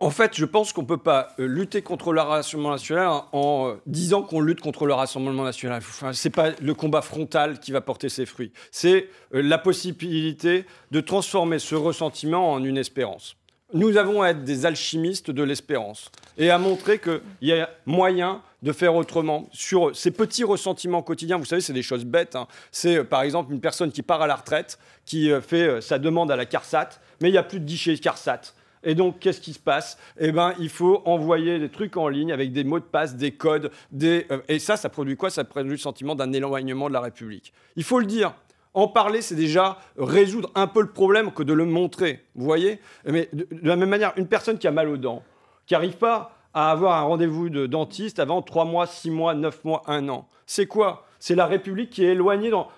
en fait, je pense qu'on ne peut pas euh, lutter contre le Rassemblement national en euh, disant qu'on lutte contre le Rassemblement national. ce n'est pas le combat frontal qui va porter ses fruits. C'est euh, la possibilité de transformer ce ressentiment en une espérance. Nous avons à être des alchimistes de l'espérance et à montrer qu'il y a moyen de faire autrement sur ces petits ressentiments quotidiens. Vous savez, c'est des choses bêtes. Hein. C'est par exemple une personne qui part à la retraite, qui fait sa demande à la CARSAT, mais il n'y a plus de guichet CARSAT. Et donc, qu'est-ce qui se passe Eh ben, il faut envoyer des trucs en ligne avec des mots de passe, des codes, des... Euh, et ça, ça produit quoi Ça produit le sentiment d'un éloignement de la République. Il faut le dire. En parler, c'est déjà résoudre un peu le problème que de le montrer. Vous voyez Mais de, la même manière, une personne qui a mal aux dents, qui n'arrive pas à avoir un rendez-vous de dentiste avant 3 mois, 6 mois, 9 mois, 1 an, c'est quoi C'est la République qui est éloignée dans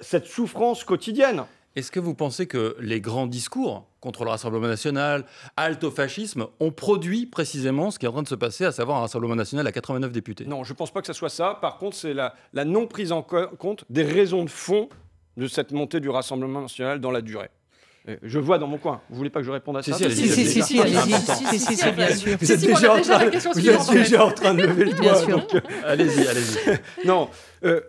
cette souffrance quotidienne. Est-ce que vous pensez que les grands discours contre le Rassemblement national, halte au fascisme, ont produit précisément ce qui est en train de se passer, à savoir un Rassemblement national à 89 députés Non, je ne pense pas que ce soit ça. Par contre, c'est la, la non prise en compte des raisons de fond de cette montée du Rassemblement national dans la durée. Euh, je vois dans mon coin. Vous voulez pas que je réponde à ça Si, si, si, si, si, bien sûr. Vous êtes déjà en train de lever le doigt. Euh, allez-y, allez-y. Non, euh,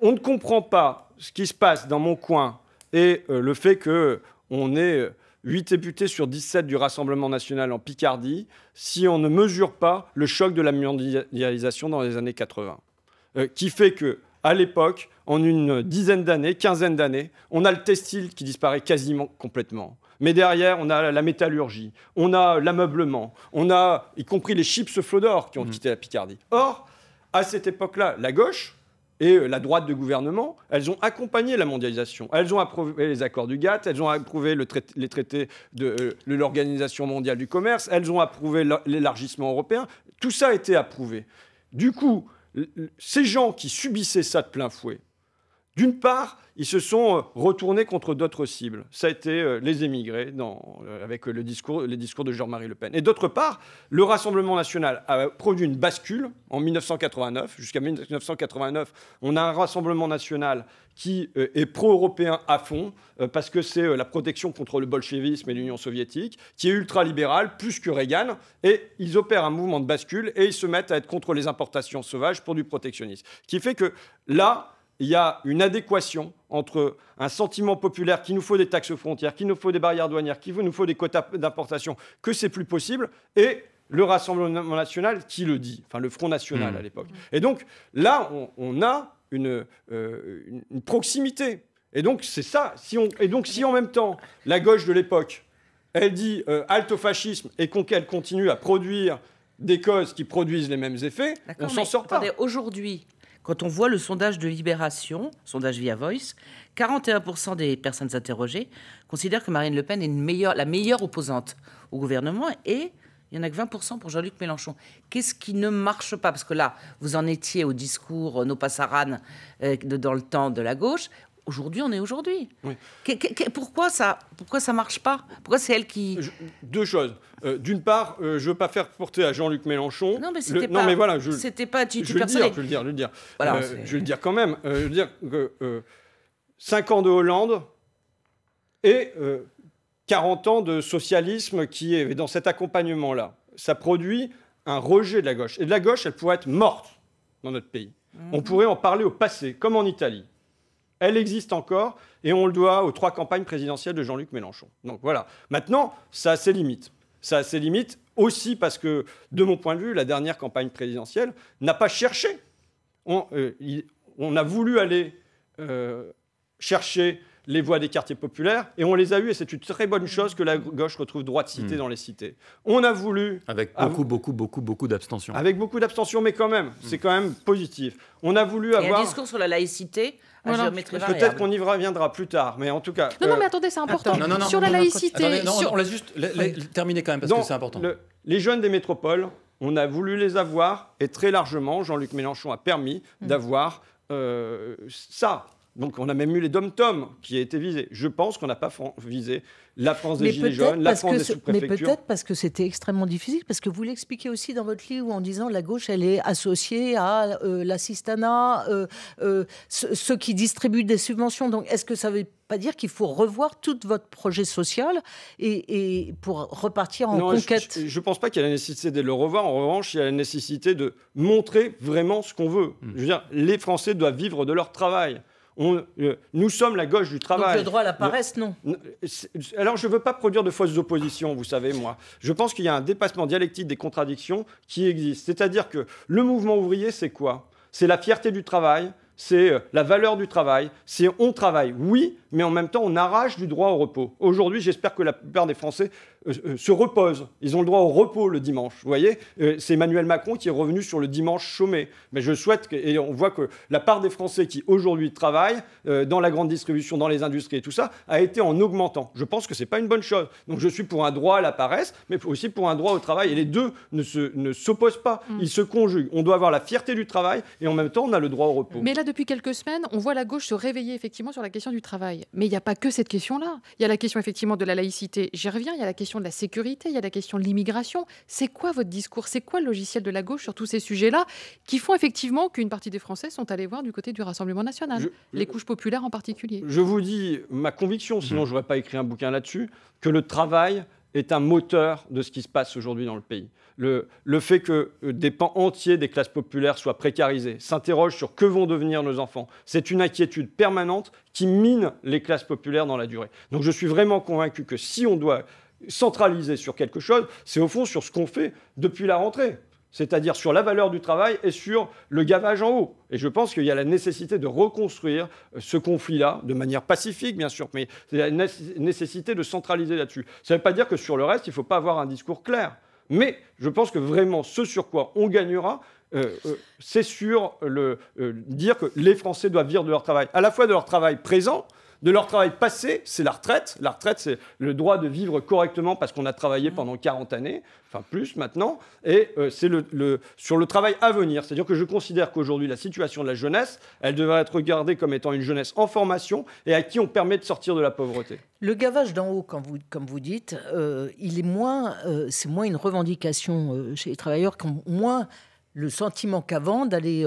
on ne comprend pas ce qui se passe dans mon coin est euh, le fait qu'on euh, on est 8 euh, députés sur 17 du Rassemblement national en Picardie, si on ne mesure pas le choc de la mondialisation dans les années 80, qui fait que à l'époque, en une dizaine d'années, quinzaine d'années, on a le textile qui disparaît quasiment complètement. Mais derrière, on a la métallurgie, on a l'ameublement, on a y compris les chips flot d'or qui ont mmh. quitté la Picardie. Or, à cette époque-là, la gauche, et euh, la droite de gouvernement, elles ont accompagné la mondialisation. Elles ont approuvé les accords du GATT, elles ont approuvé les traités euh, de l'Organisation mondiale du commerce, elles ont approuvé l'élargissement européen. Tout ça a été approuvé. Du coup, ces gens qui subissaient ça de plein fouet, d'une part, ils se sont euh, retournés contre d'autres cibles. Ça a été euh, les émigrés, euh, avec le discours, les discours de Jean-Marie Le Pen. Et d'autre part, le Rassemblement national a produit une bascule en 1989. Jusqu'à 1989, on a un Rassemblement national qui est pro-européen à fond, parce que c'est la protection contre le bolchevisme et l'Union soviétique, qui est ultra ultra-libéral plus que Reagan, et ils opèrent un mouvement de bascule, et ils se mettent à être contre les importations sauvages pour du protectionnisme. Ce qui fait que là, il y a une adéquation entre un sentiment populaire qu'il nous faut des taxes frontières, qu'il nous faut des barrières douanières, qu'il nous faut des quotas d'importation, que c'est plus possible, et le Rassemblement national qui le dit, enfin le Front national mmh. à l'époque. Et donc là, on, a euh, une, proximité. Et donc c'est ça. Si on, et donc si en même temps la gauche de l'époque, elle dit euh, halte au fascisme et qu'elle continue à produire des causes qui produisent les mêmes effets, on s'en sort pas. pas. Aujourd'hui, quand on voit le sondage de Libération, sondage via Voice, 41% des personnes interrogées considèrent que Marine Le Pen est la meilleure opposante au gouvernement et il n'y en a que 20% pour Jean-Luc Mélenchon. Qu'est-ce qui ne marche pas Parce que là, vous en étiez au discours nos passaranes euh, dans le temps de la gauche. Aujourd'hui, on est aujourd'hui. Pourquoi ça pourquoi ça marche pas Pourquoi c'est elle qui... deux choses. Euh, d'une part, je euh, je veux pas faire porter à Jean-Luc Mélenchon... Non, mais c'était pas... Non, mais voilà, je... C'était pas tu, le dire, je, le dire, euh, je vais le dire quand même. je veux dire que 5 ans de Hollande et 40 ans de socialisme qui est dans cet accompagnement-là. Ça produit un rejet de la gauche. Et de la gauche, elle pourrait être morte dans notre pays. Mmh. On pourrait en parler au passé, comme en Italie. Elle existe encore et on le doit aux trois campagnes présidentielles de Jean-Luc Mélenchon. Donc voilà. Maintenant, ça a ses limites. Ça a ses limites aussi parce que, de mon point de vue, la dernière campagne présidentielle n'a pas cherché. On, euh, a voulu aller euh, chercher les voix des quartiers populaires, et on les a eues, et c'est une très bonne chose que la gauche retrouve droite de cité hmm. dans les cités. On a voulu... Avec beaucoup, beaucoup, beaucoup, beaucoup d'abstention. Avec beaucoup d'abstention, mais quand même, hmm. c'est quand même positif. On a voulu avoir... un discours sur la laïcité Peut-être qu'on y reviendra plus tard, mais en tout cas... Non, non, euh, mais attendez, c'est important. sur la laïcité... on l'a juste terminé quand même, parce que c'est important. les jeunes des métropoles, on a voulu les avoir, et très largement, Jean-Luc Mélenchon a permis hmm. d'avoir euh, ça donc on a même eu les dom-tom qui a été visé. Je pense qu'on n'a pas visé la France des Gilets jaunes, la France des sous-préfectures. Mais peut-être parce que c'était extrêmement difficile, parce que vous l'expliquez aussi dans votre livre en disant la gauche, elle est associée à la euh, l'assistanat, euh, euh, ceux qui distribuent des subventions. Donc est-ce que ça ne veut pas dire qu'il faut revoir tout votre projet social et, pour repartir en non, Je ne pense pas qu'il y a la nécessité de le revoir. En revanche, il y a la nécessité de montrer vraiment ce qu'on veut. Mmh. Je veux dire, les Français doivent vivre de leur travail. Euh, nous sommes la gauche du travail. Donc le droit à la paresse, non Alors je ne veux pas produire de fausses oppositions, vous savez, moi. Je pense qu'il y a un dépassement dialectique des contradictions qui existe. C'est-à-dire que le mouvement ouvrier, c'est quoi C'est la fierté du travail, c'est euh, la valeur du travail, c'est on travaille, oui, mais en même temps, on arrache du droit au repos. Aujourd'hui, j'espère que la plupart des Français euh, euh, se reposent. Ils ont le droit au repos le dimanche. Vous voyez, euh, c'est Emmanuel Macron qui est revenu sur le dimanche chômé. Mais je souhaite, et on voit que la part des Français qui aujourd'hui travaillent dans la grande distribution, dans les industries et tout ça, a été en augmentant. Je pense que ce n'est pas une bonne chose. Donc je suis pour un droit à la paresse, mais aussi pour un droit au travail. Et les deux ne, ne s'opposent pas, mm. ils se conjuguent. On doit avoir la fierté du travail et en même temps, on a le droit au repos. Mais là, depuis quelques semaines, on voit la gauche se réveiller effectivement sur la question du travail. Mais il n'y a pas que cette question-là. Il y a la question effectivement de la laïcité, j'y reviens, il y a la question de la sécurité, il y a la question de l'immigration. C'est quoi votre discours C'est quoi le logiciel de la gauche sur tous ces sujets-là qui font effectivement qu'une partie des Français sont allés voir du côté du Rassemblement national, les couches populaires en particulier Je vous dis ma conviction, sinon mm. je n'aurais pas écrit un bouquin là-dessus, que le travail, est un moteur de ce qui se passe aujourd'hui dans le pays. Le, fait que euh, des pans entiers des classes populaires soient précarisés, s'interrogent sur que vont devenir nos enfants, c'est une inquiétude permanente qui mine les classes populaires dans la durée. Donc je suis vraiment convaincu que si on doit centraliser sur quelque chose, c'est au fond sur ce qu'on fait depuis la rentrée c'est-à-dire sur la valeur du travail et sur le gavage en haut. Et je pense qu'il y a la nécessité de reconstruire euh, ce conflit-là, de manière pacifique, bien sûr, mais c'est la nécessité de centraliser là-dessus. Ça ne veut pas dire que sur le reste, il ne faut pas avoir un discours clair. Mais je pense que vraiment, ce sur quoi on gagnera, euh, euh, c'est sur le, dire que les Français doivent vivre de leur travail, à la fois de leur travail présent, de leur travail passé, c'est la retraite. La retraite, c'est le droit de vivre correctement parce qu'on a travaillé mm. pendant 40 années, enfin plus maintenant, et euh, c'est le, sur le travail à venir. C'est-à-dire que je considère qu'aujourd'hui, la situation de la jeunesse, elle devrait être regardée comme étant une jeunesse en formation et à qui on permet de sortir de la pauvreté. Le gavage d'en haut, comme vous dites, euh, il est moins, euh, c'est moins une revendication chez les travailleurs qui moins le sentiment qu'avant d'aller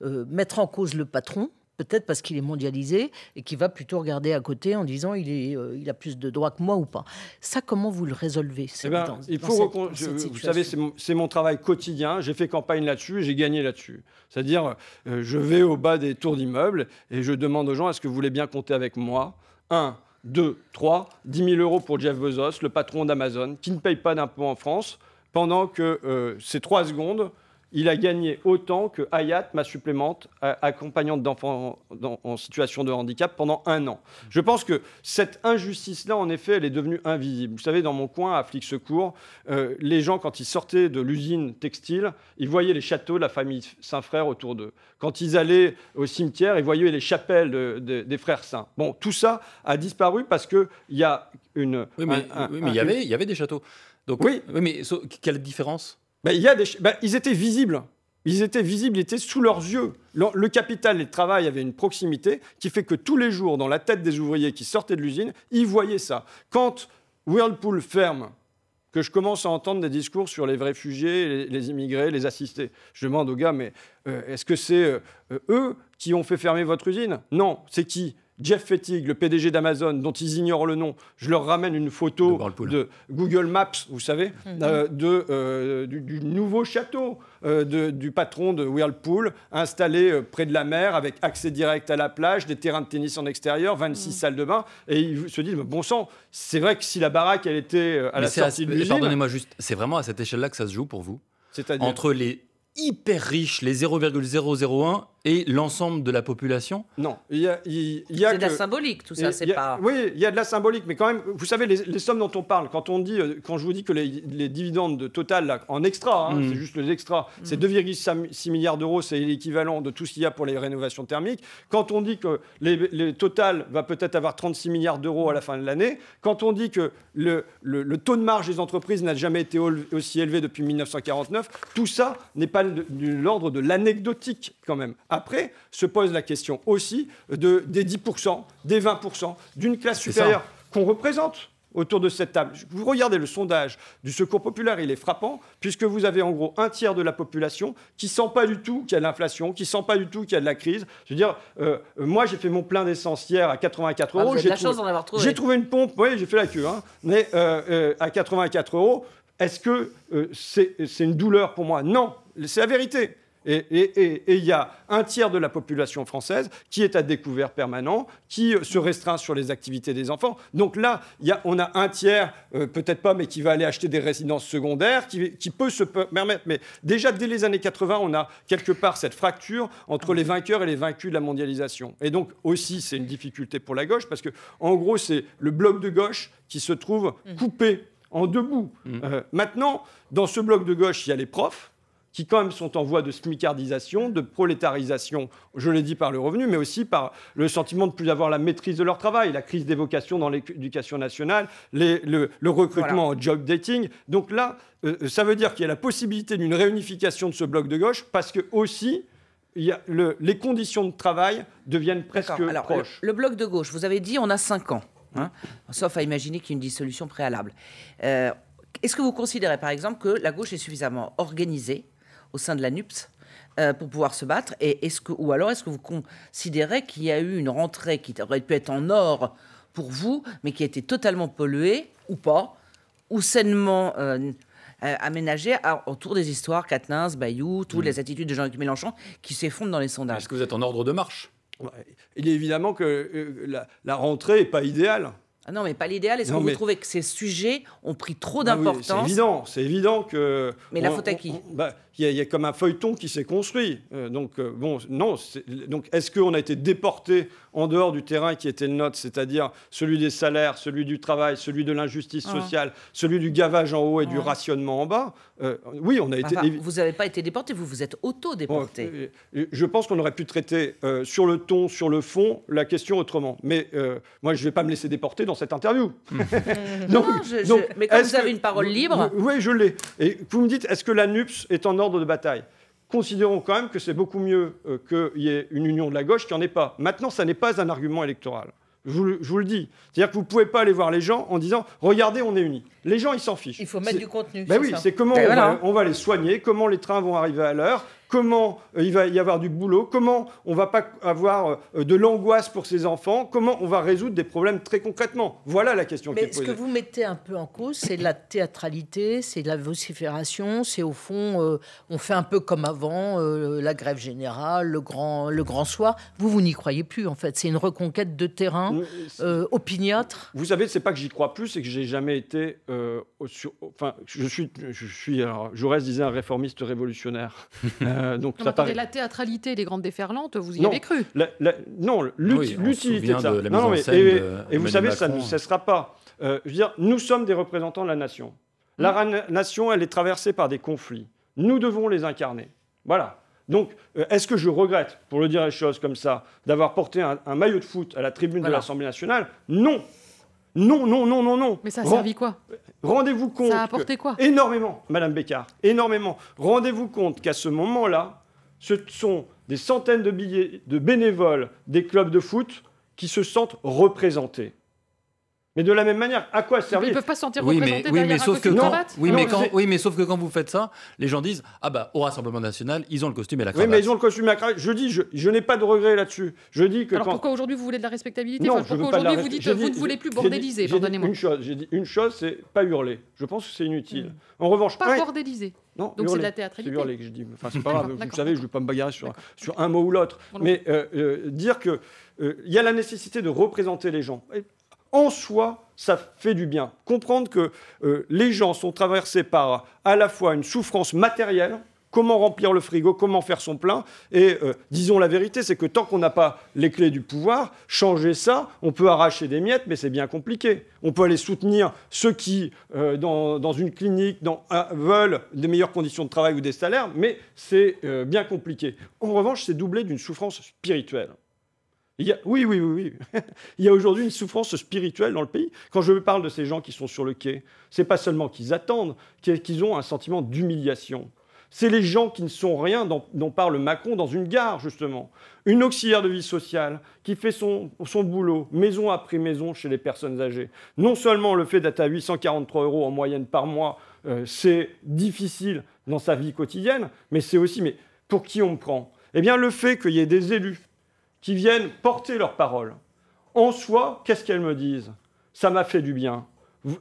mettre en cause le patron peut-être parce qu'il est mondialisé et qu'il va plutôt regarder à côté en disant il, est, euh, il a plus de droits que moi ou pas. Ça, comment vous le résolvez Vous savez, c'est mon, travail quotidien. J'ai fait campagne là-dessus et j'ai gagné là-dessus. C'est-à-dire, euh, je vais au bas des tours d'immeubles et je demande aux gens est-ce que vous voulez bien compter avec moi 1, 2, 3, 10 000 euros pour Jeff Bezos, le patron d'Amazon, qui ne paye pas d'impôts en France, pendant que euh, ces trois secondes, il a gagné autant que Hayat, ma supplémente, euh, accompagnante d'enfants en situation de handicap, pendant un an. Je pense que cette injustice-là, en effet, elle est devenue invisible. Vous savez, dans mon coin, à Flic Secours, euh, les gens, quand ils sortaient de l'usine textile, ils voyaient les châteaux de la famille Saint-Frère autour d'eux. Quand ils allaient au cimetière, ils voyaient les chapelles des frères Saints. Bon, tout ça a disparu parce qu'il y a une... Oui, mais, il, y avait, y avait des châteaux. Donc, oui. mais quelle différence bah, y a des bah, ils étaient visibles. Ils étaient visibles, ils étaient sous leurs yeux. Le, capital et le travail avaient une proximité qui fait que tous les jours, dans la tête des ouvriers qui sortaient de l'usine, ils voyaient ça. Quand Whirlpool ferme, que je commence à entendre des discours sur les réfugiés, les, immigrés, les assistés, je demande aux gars, mais euh, est-ce que c'est euh, eux qui ont fait fermer votre usine Non, c'est qui Jeff Fettig, le PDG d'Amazon, dont ils ignorent le nom, je leur ramène une photo de, Google Maps, vous savez, mhm. euh, de, euh, du, nouveau château euh, du patron de Whirlpool, installé près de la mer, avec accès direct à la plage, des terrains de tennis en extérieur, 26 mhm. salles de bain. Et ils se disent, bon sang, c'est vrai que si la baraque, elle était à la sortie Pardonnez-moi juste, c'est vraiment à cette échelle-là que ça se joue pour vous C'est-à-dire Entre les hyper riches, les 0,001 et l'ensemble de la population Non. Il y a, c'est de la symbolique, tout ça. c'est pas... Oui, il y a de la symbolique, mais quand même, vous savez, les, sommes dont on parle, quand, on dit, euh, quand je vous dis que les, dividendes de Total, là, en extra, hein, mm. c'est juste les extras, mm. c'est 2,6 milliards d'euros, c'est l'équivalent de tout ce qu'il y a pour les rénovations thermiques. Quand on dit que les, Total va peut-être avoir 36 milliards d'euros à la fin de l'année, quand on dit que le, le, taux de marge des entreprises n'a jamais été aussi élevé depuis 1949, tout ça n'est pas de, de l'ordre de l'anecdotique quand même. Après, se pose la question aussi de, des 10%, des 20%, d'une classe supérieure qu'on représente autour de cette table. Vous regardez le sondage du Secours populaire, il est frappant, puisque vous avez en gros un tiers de la population qui sent pas du tout qu'il y a de l'inflation, qui sent pas du tout qu'il y a de la crise. Je veux dire, euh, euh, moi j'ai fait mon plein d'essence hier à 84 ah, euros. j'ai trouvé, une pompe, oui, j'ai fait la queue, hein. mais euh, à 84 euros. Est-ce que c'est une douleur pour moi Non, c'est la vérité. Et il y a un tiers de la population française qui est à découvert permanent, qui euh, se restreint sur les activités des enfants. Donc là, on a un tiers, euh, peut-être pas, mais qui va aller acheter des résidences secondaires, qui, peut se permettre. Mais déjà, dès les années 80, on a quelque part cette fracture entre les vainqueurs et les vaincus de la mondialisation. Et donc aussi, c'est une difficulté pour la gauche, parce que en gros, c'est le bloc de gauche qui se trouve mm. coupé en deux bouts. Mm. Euh, maintenant, dans ce bloc de gauche, il y a les profs qui quand même sont en voie de smicardisation, de prolétarisation, je l'ai dit par le revenu, mais aussi par le sentiment de plus avoir la maîtrise de leur travail, la crise des vocations dans l'éducation nationale, le, recrutement en job dating. Donc là, euh, euh, ça veut dire qu'il y a la possibilité d'une réunification de ce bloc de gauche parce que aussi, les conditions de travail deviennent presque proches. Le, bloc de gauche, vous avez dit on a cinq ans, hein, sauf à imaginer qu'il y ait une dissolution préalable. Euh, est-ce que vous considérez par exemple que la gauche est suffisamment organisée au sein de la NUPS euh, pour pouvoir se battre et est-ce que, Ou alors est-ce que vous considérez qu'il y a eu une rentrée qui aurait pu être en or pour vous, mais qui a été totalement polluée ou pas, ou sainement euh, euh, aménagée autour des histoires Katnins, Bayou, toutes mm. les attitudes de Jean-Luc Mélenchon qui s'effondrent dans les sondages Est-ce que vous êtes en ordre de marche Il est évidemment que la, rentrée n'est pas idéale. Ah non, mais pas l'idéal. Est-ce que vous trouvez que ces sujets ont pris trop ah d'importance C'est évident, c'est évident que. Mais la faute à qui bah, il y, a comme un feuilleton qui s'est construit. Euh, donc, euh, bon, non. Est, donc, est-ce qu'on a été déporté en dehors du terrain qui était le nôtre, c'est-à-dire celui des salaires, celui du travail, celui de l'injustice sociale, celui du gavage en haut et du rationnement en bas euh, Oui, on a été. Vous n'avez pas été déporté, vous vous êtes auto-déporté. Oh, je pense qu'on aurait pu traiter sur le ton, sur le fond, la question autrement. Mais moi, je ne vais pas me laisser déporter dans cette interview. non, mais quand vous avez une parole libre. Oui, je l'ai. Et vous me dites, est-ce que la NUPS est en ordre de bataille. Considérons quand même que c'est beaucoup mieux euh, qu'il y ait une union de la gauche qui n'y en ait pas. Maintenant, ça n'est pas un argument électoral. Je vous, je vous le dis. C'est-à-dire que vous ne pouvez pas aller voir les gens en disant Regardez, on est unis. Les gens, ils s'en fichent. Il faut mettre du contenu. Mais ben oui, c'est comment ben on, va, les soigner, comment les trains vont arriver à l'heure, comment euh, il va y avoir du boulot, comment on va pas avoir euh, de l'angoisse pour ses enfants, comment on va résoudre des problèmes très concrètement. Voilà la question qui est posée. Ce que vous mettez un peu en cause, c'est la théâtralité, c'est la vocifération, c'est au fond, euh, on fait un peu comme avant, la grève générale, le grand, le grand soir. Vous, vous n'y croyez plus, en fait. C'est une reconquête de terrain opiniâtre. Vous savez, c'est pas que j'y crois plus, c'est que j'ai jamais été euh, enfin, je suis, je suis, Jaurès disait un réformiste révolutionnaire. Euh, donc, ça la théâtralité des grandes déferlantes, vous y avez cru Non, l'utilité de ça. et, vous savez, ça ne cessera pas. Euh, je veux dire, nous sommes des représentants de la nation. La hmm. nation, elle est traversée par des conflits. Nous devons les incarner. Voilà. Donc, est-ce que je regrette, pour le dire les choses comme ça, d'avoir porté un, maillot de foot à la tribune de l'Assemblée nationale Non. Non, non, non, non, non. Mais ça a servi quoi Rendez-vous compte. Ça a apporté quoi Énormément, Madame Bécard, énormément. Rendez-vous compte qu'à ce moment-là, ce sont des centaines de billets de bénévoles des clubs de foot qui se sentent représentés. Mais de la même manière, à quoi servir Ils ne peuvent pas se sentir oui, représentés mais, oui, mais sauf que oui, mais quand, oui, mais sauf que quand vous faites ça, les gens disent Ah bah, au Rassemblement national, ils ont le costume et la cravate. Oui, mais ils ont le costume et la cravate. Je dis, je, n'ai pas de regret là-dessus. Je dis que. Alors pourquoi aujourd'hui vous voulez de la respectabilité non, Pourquoi aujourd'hui vous dites que vous ne voulez plus bordéliser Pardonnez-moi. Une chose, j'ai dit une chose, c'est pas hurler. Je pense que c'est inutile. Mm. En revanche, pas bordéliser. Non, donc c'est de la théâtralité. C'est hurler que je dis. Enfin, c'est pas grave. Vous savez, je ne vais pas me bagarrer sur, sur un mot ou l'autre. Mais euh, euh, dire que euh, il y a la nécessité de représenter les gens en soi, ça fait du bien. Comprendre que euh, les gens sont traversés par à la fois une souffrance matérielle, comment remplir le frigo, comment faire son plein. Et euh, disons la vérité, c'est que tant qu'on n'a pas les clés du pouvoir, changer ça, on peut arracher des miettes, mais c'est bien compliqué. On peut aller soutenir ceux qui, euh, dans, une clinique, veulent des meilleures conditions de travail ou des salaires, mais c'est bien compliqué. En revanche, c'est doublé d'une souffrance spirituelle oui, oui, oui, oui. Il y a aujourd'hui une souffrance spirituelle dans le pays. Quand je parle de ces gens qui sont sur le quai, c'est pas seulement qu'ils attendent, qu'ils ont un sentiment d'humiliation. C'est les gens qui ne sont rien, dont, parle Macron dans une gare, justement. Une auxiliaire de vie sociale qui fait son, boulot, maison après maison, chez les personnes âgées. Non seulement le fait d'être à 843 euros en moyenne par mois, euh, c'est difficile dans sa vie quotidienne, mais c'est aussi, mais pour qui on me prend Eh bien, le fait qu'il y ait des élus qui viennent porter leurs paroles. En soi, qu'est-ce qu'elles me disent Ça m'a fait du bien.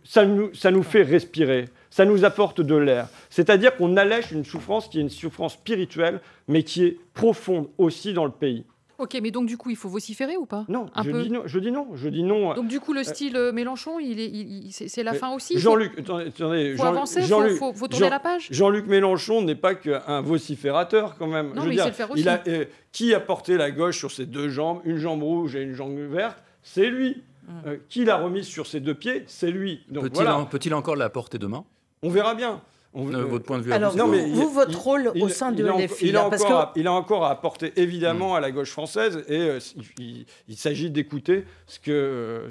Ça nous, ça nous, fait respirer. Ça nous apporte de l'air. C'est-à-dire qu'on allèche une souffrance qui est une souffrance spirituelle, mais qui est profonde aussi dans le pays. Ok, mais donc du coup, il faut vociférer ou pas non je, dis non, je dis non, euh, Donc du coup, le euh, style euh, Mélenchon, il est, c'est, la fin aussi. Jean-Luc, attendez, faut avancer, faut- faut- tourner la page. Jean-Luc Mélenchon n'est pas qu'un vociférateur quand même. Non, mais il sait le faire aussi. qui a porté la gauche sur ses deux jambes, une jambe rouge et une jambe verte C'est lui. Mm. qui l'a remise sur ses deux pieds C'est lui. Donc voilà, peut-il encore la porter demain on verra bien. Euh, euh, votre point de vue. Alors, vous, votre rôle au sein de LFI. il, a encore à, apporter évidemment mm. à la gauche française, et euh, il, s'agit d'écouter ce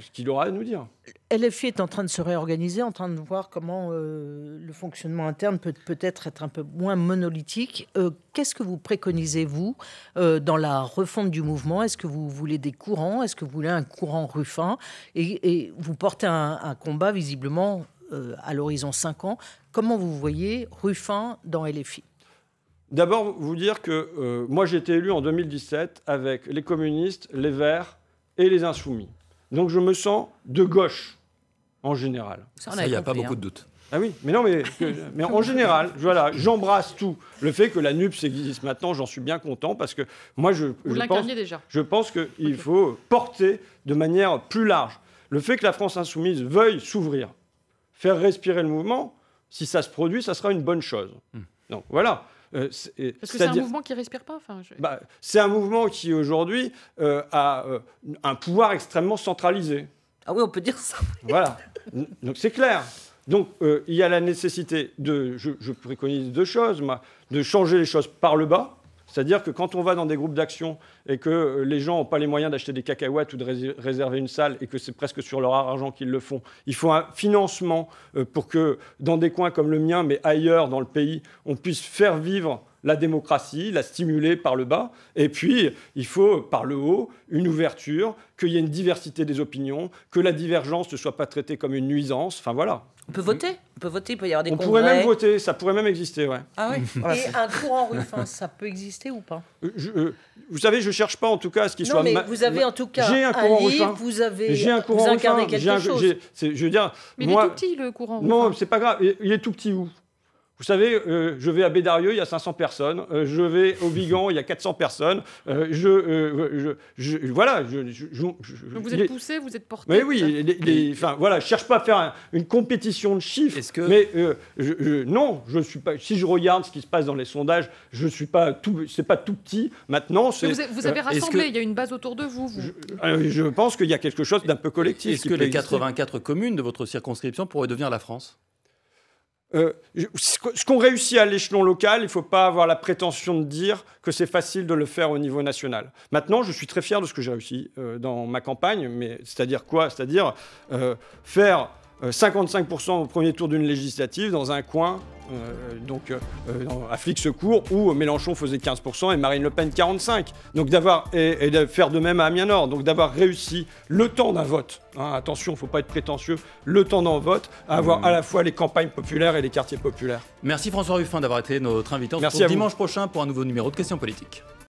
ce qu'il aura à nous dire. LFI est en train de se réorganiser, en train de voir comment le fonctionnement interne peut peut-être être un peu moins monolithique. Qu'est-ce que vous préconisez, vous, dans la refonte du mouvement Est-ce que vous voulez des courants Est-ce que vous voulez un courant ruffin et, vous portez un, un combat visiblement euh, à l'horizon 5 ans. Comment vous voyez Ruffin dans LFI D'abord, vous dire que euh, moi, j'ai été élu en 2017 avec les communistes, les Verts et les Insoumis. Donc, je me sens de gauche, en général. Ça, il n'y a pas beaucoup hein. de doutes. Ah oui, mais non, mais, mais en général, voilà, j'embrasse tout. Le fait que la NUPS existe maintenant, j'en suis bien content parce que moi, je, pense, déjà. je pense qu'il faut porter de manière plus large le fait que la France insoumise veuille s'ouvrir faire respirer le mouvement, si ça se produit, ça sera une bonne chose. Hmm. Donc voilà. Euh, euh, Parce que c'est un mouvement qui respire pas. Bah, c'est un mouvement qui aujourd'hui euh, a un pouvoir extrêmement centralisé. Ah oui, on peut dire ça. voilà. Donc c'est clair. Donc il y a la nécessité de, je, je préconise deux choses, de changer les choses par le bas, c'est-à-dire que quand on va dans des groupes d'action et que euh, les gens n'ont pas les moyens d'acheter des cacahuètes ou de réserver une salle et que c'est presque sur leur argent qu'ils le font, il faut un financement euh, pour que dans des coins comme le mien, mais ailleurs dans le pays, on puisse faire vivre la démocratie, la stimuler par le bas, et puis il faut par le haut une ouverture, qu'il y ait une diversité des opinions, que la divergence ne soit pas traitée comme une nuisance, enfin voilà. On peut voter On peut voter, il peut y avoir des On pourrait même voter, ça pourrait même exister, ouais. Ah oui Et un courant rufin, ça peut exister ou pas euh, euh, Vous savez, je cherche pas en tout cas à ce qu'il soit... Non, mais vous avez en tout cas un, un courant livre, vous avez... J'ai un euh, rufin, vous incarnez quelque chose. je veux dire, mais moi... il est tout petit, le courant ruffin. Non, c'est pas grave. Il est tout petit où vous savez, euh, je vais à Bédarieux, il y a 500 personnes. Euh, je vais au Bigan, il y a 400 personnes. Euh, je, voilà. Je, vous êtes poussé, vous êtes porté. Mais oui, les, voilà, je cherche pas à faire une compétition de chiffres. Mais non, je suis pas. Si je regarde ce qui se passe dans les sondages, je suis pas tout. C'est pas tout petit. Maintenant, vous, vous, avez rassemblé. Il y a une base autour de vous. Je, pense qu'il y a quelque chose d'un peu collectif. Est-ce que les 84 communes de votre circonscription pourraient devenir la France euh, ce qu'on réussit à l'échelon local, il ne faut pas avoir la prétention de dire que c'est facile de le faire au niveau national. Maintenant, je suis très fier de ce que j'ai réussi euh, dans ma campagne, mais c'est-à-dire quoi C'est-à-dire euh, faire 55% au premier tour d'une législative dans un coin euh, donc euh, euh, Afflict Secours, où Mélenchon faisait 15% et Marine Le Pen 45%. Donc d'avoir et, de faire de même à Amiens Nord. Donc d'avoir réussi le temps d'un vote. il hein, attention, faut pas être prétentieux. Le temps d'un vote, à avoir mmh. à la fois les campagnes populaires et les quartiers populaires. Merci François Ruffin d'avoir été notre invité. Merci dimanche prochain pour un nouveau numéro de Questions Politiques.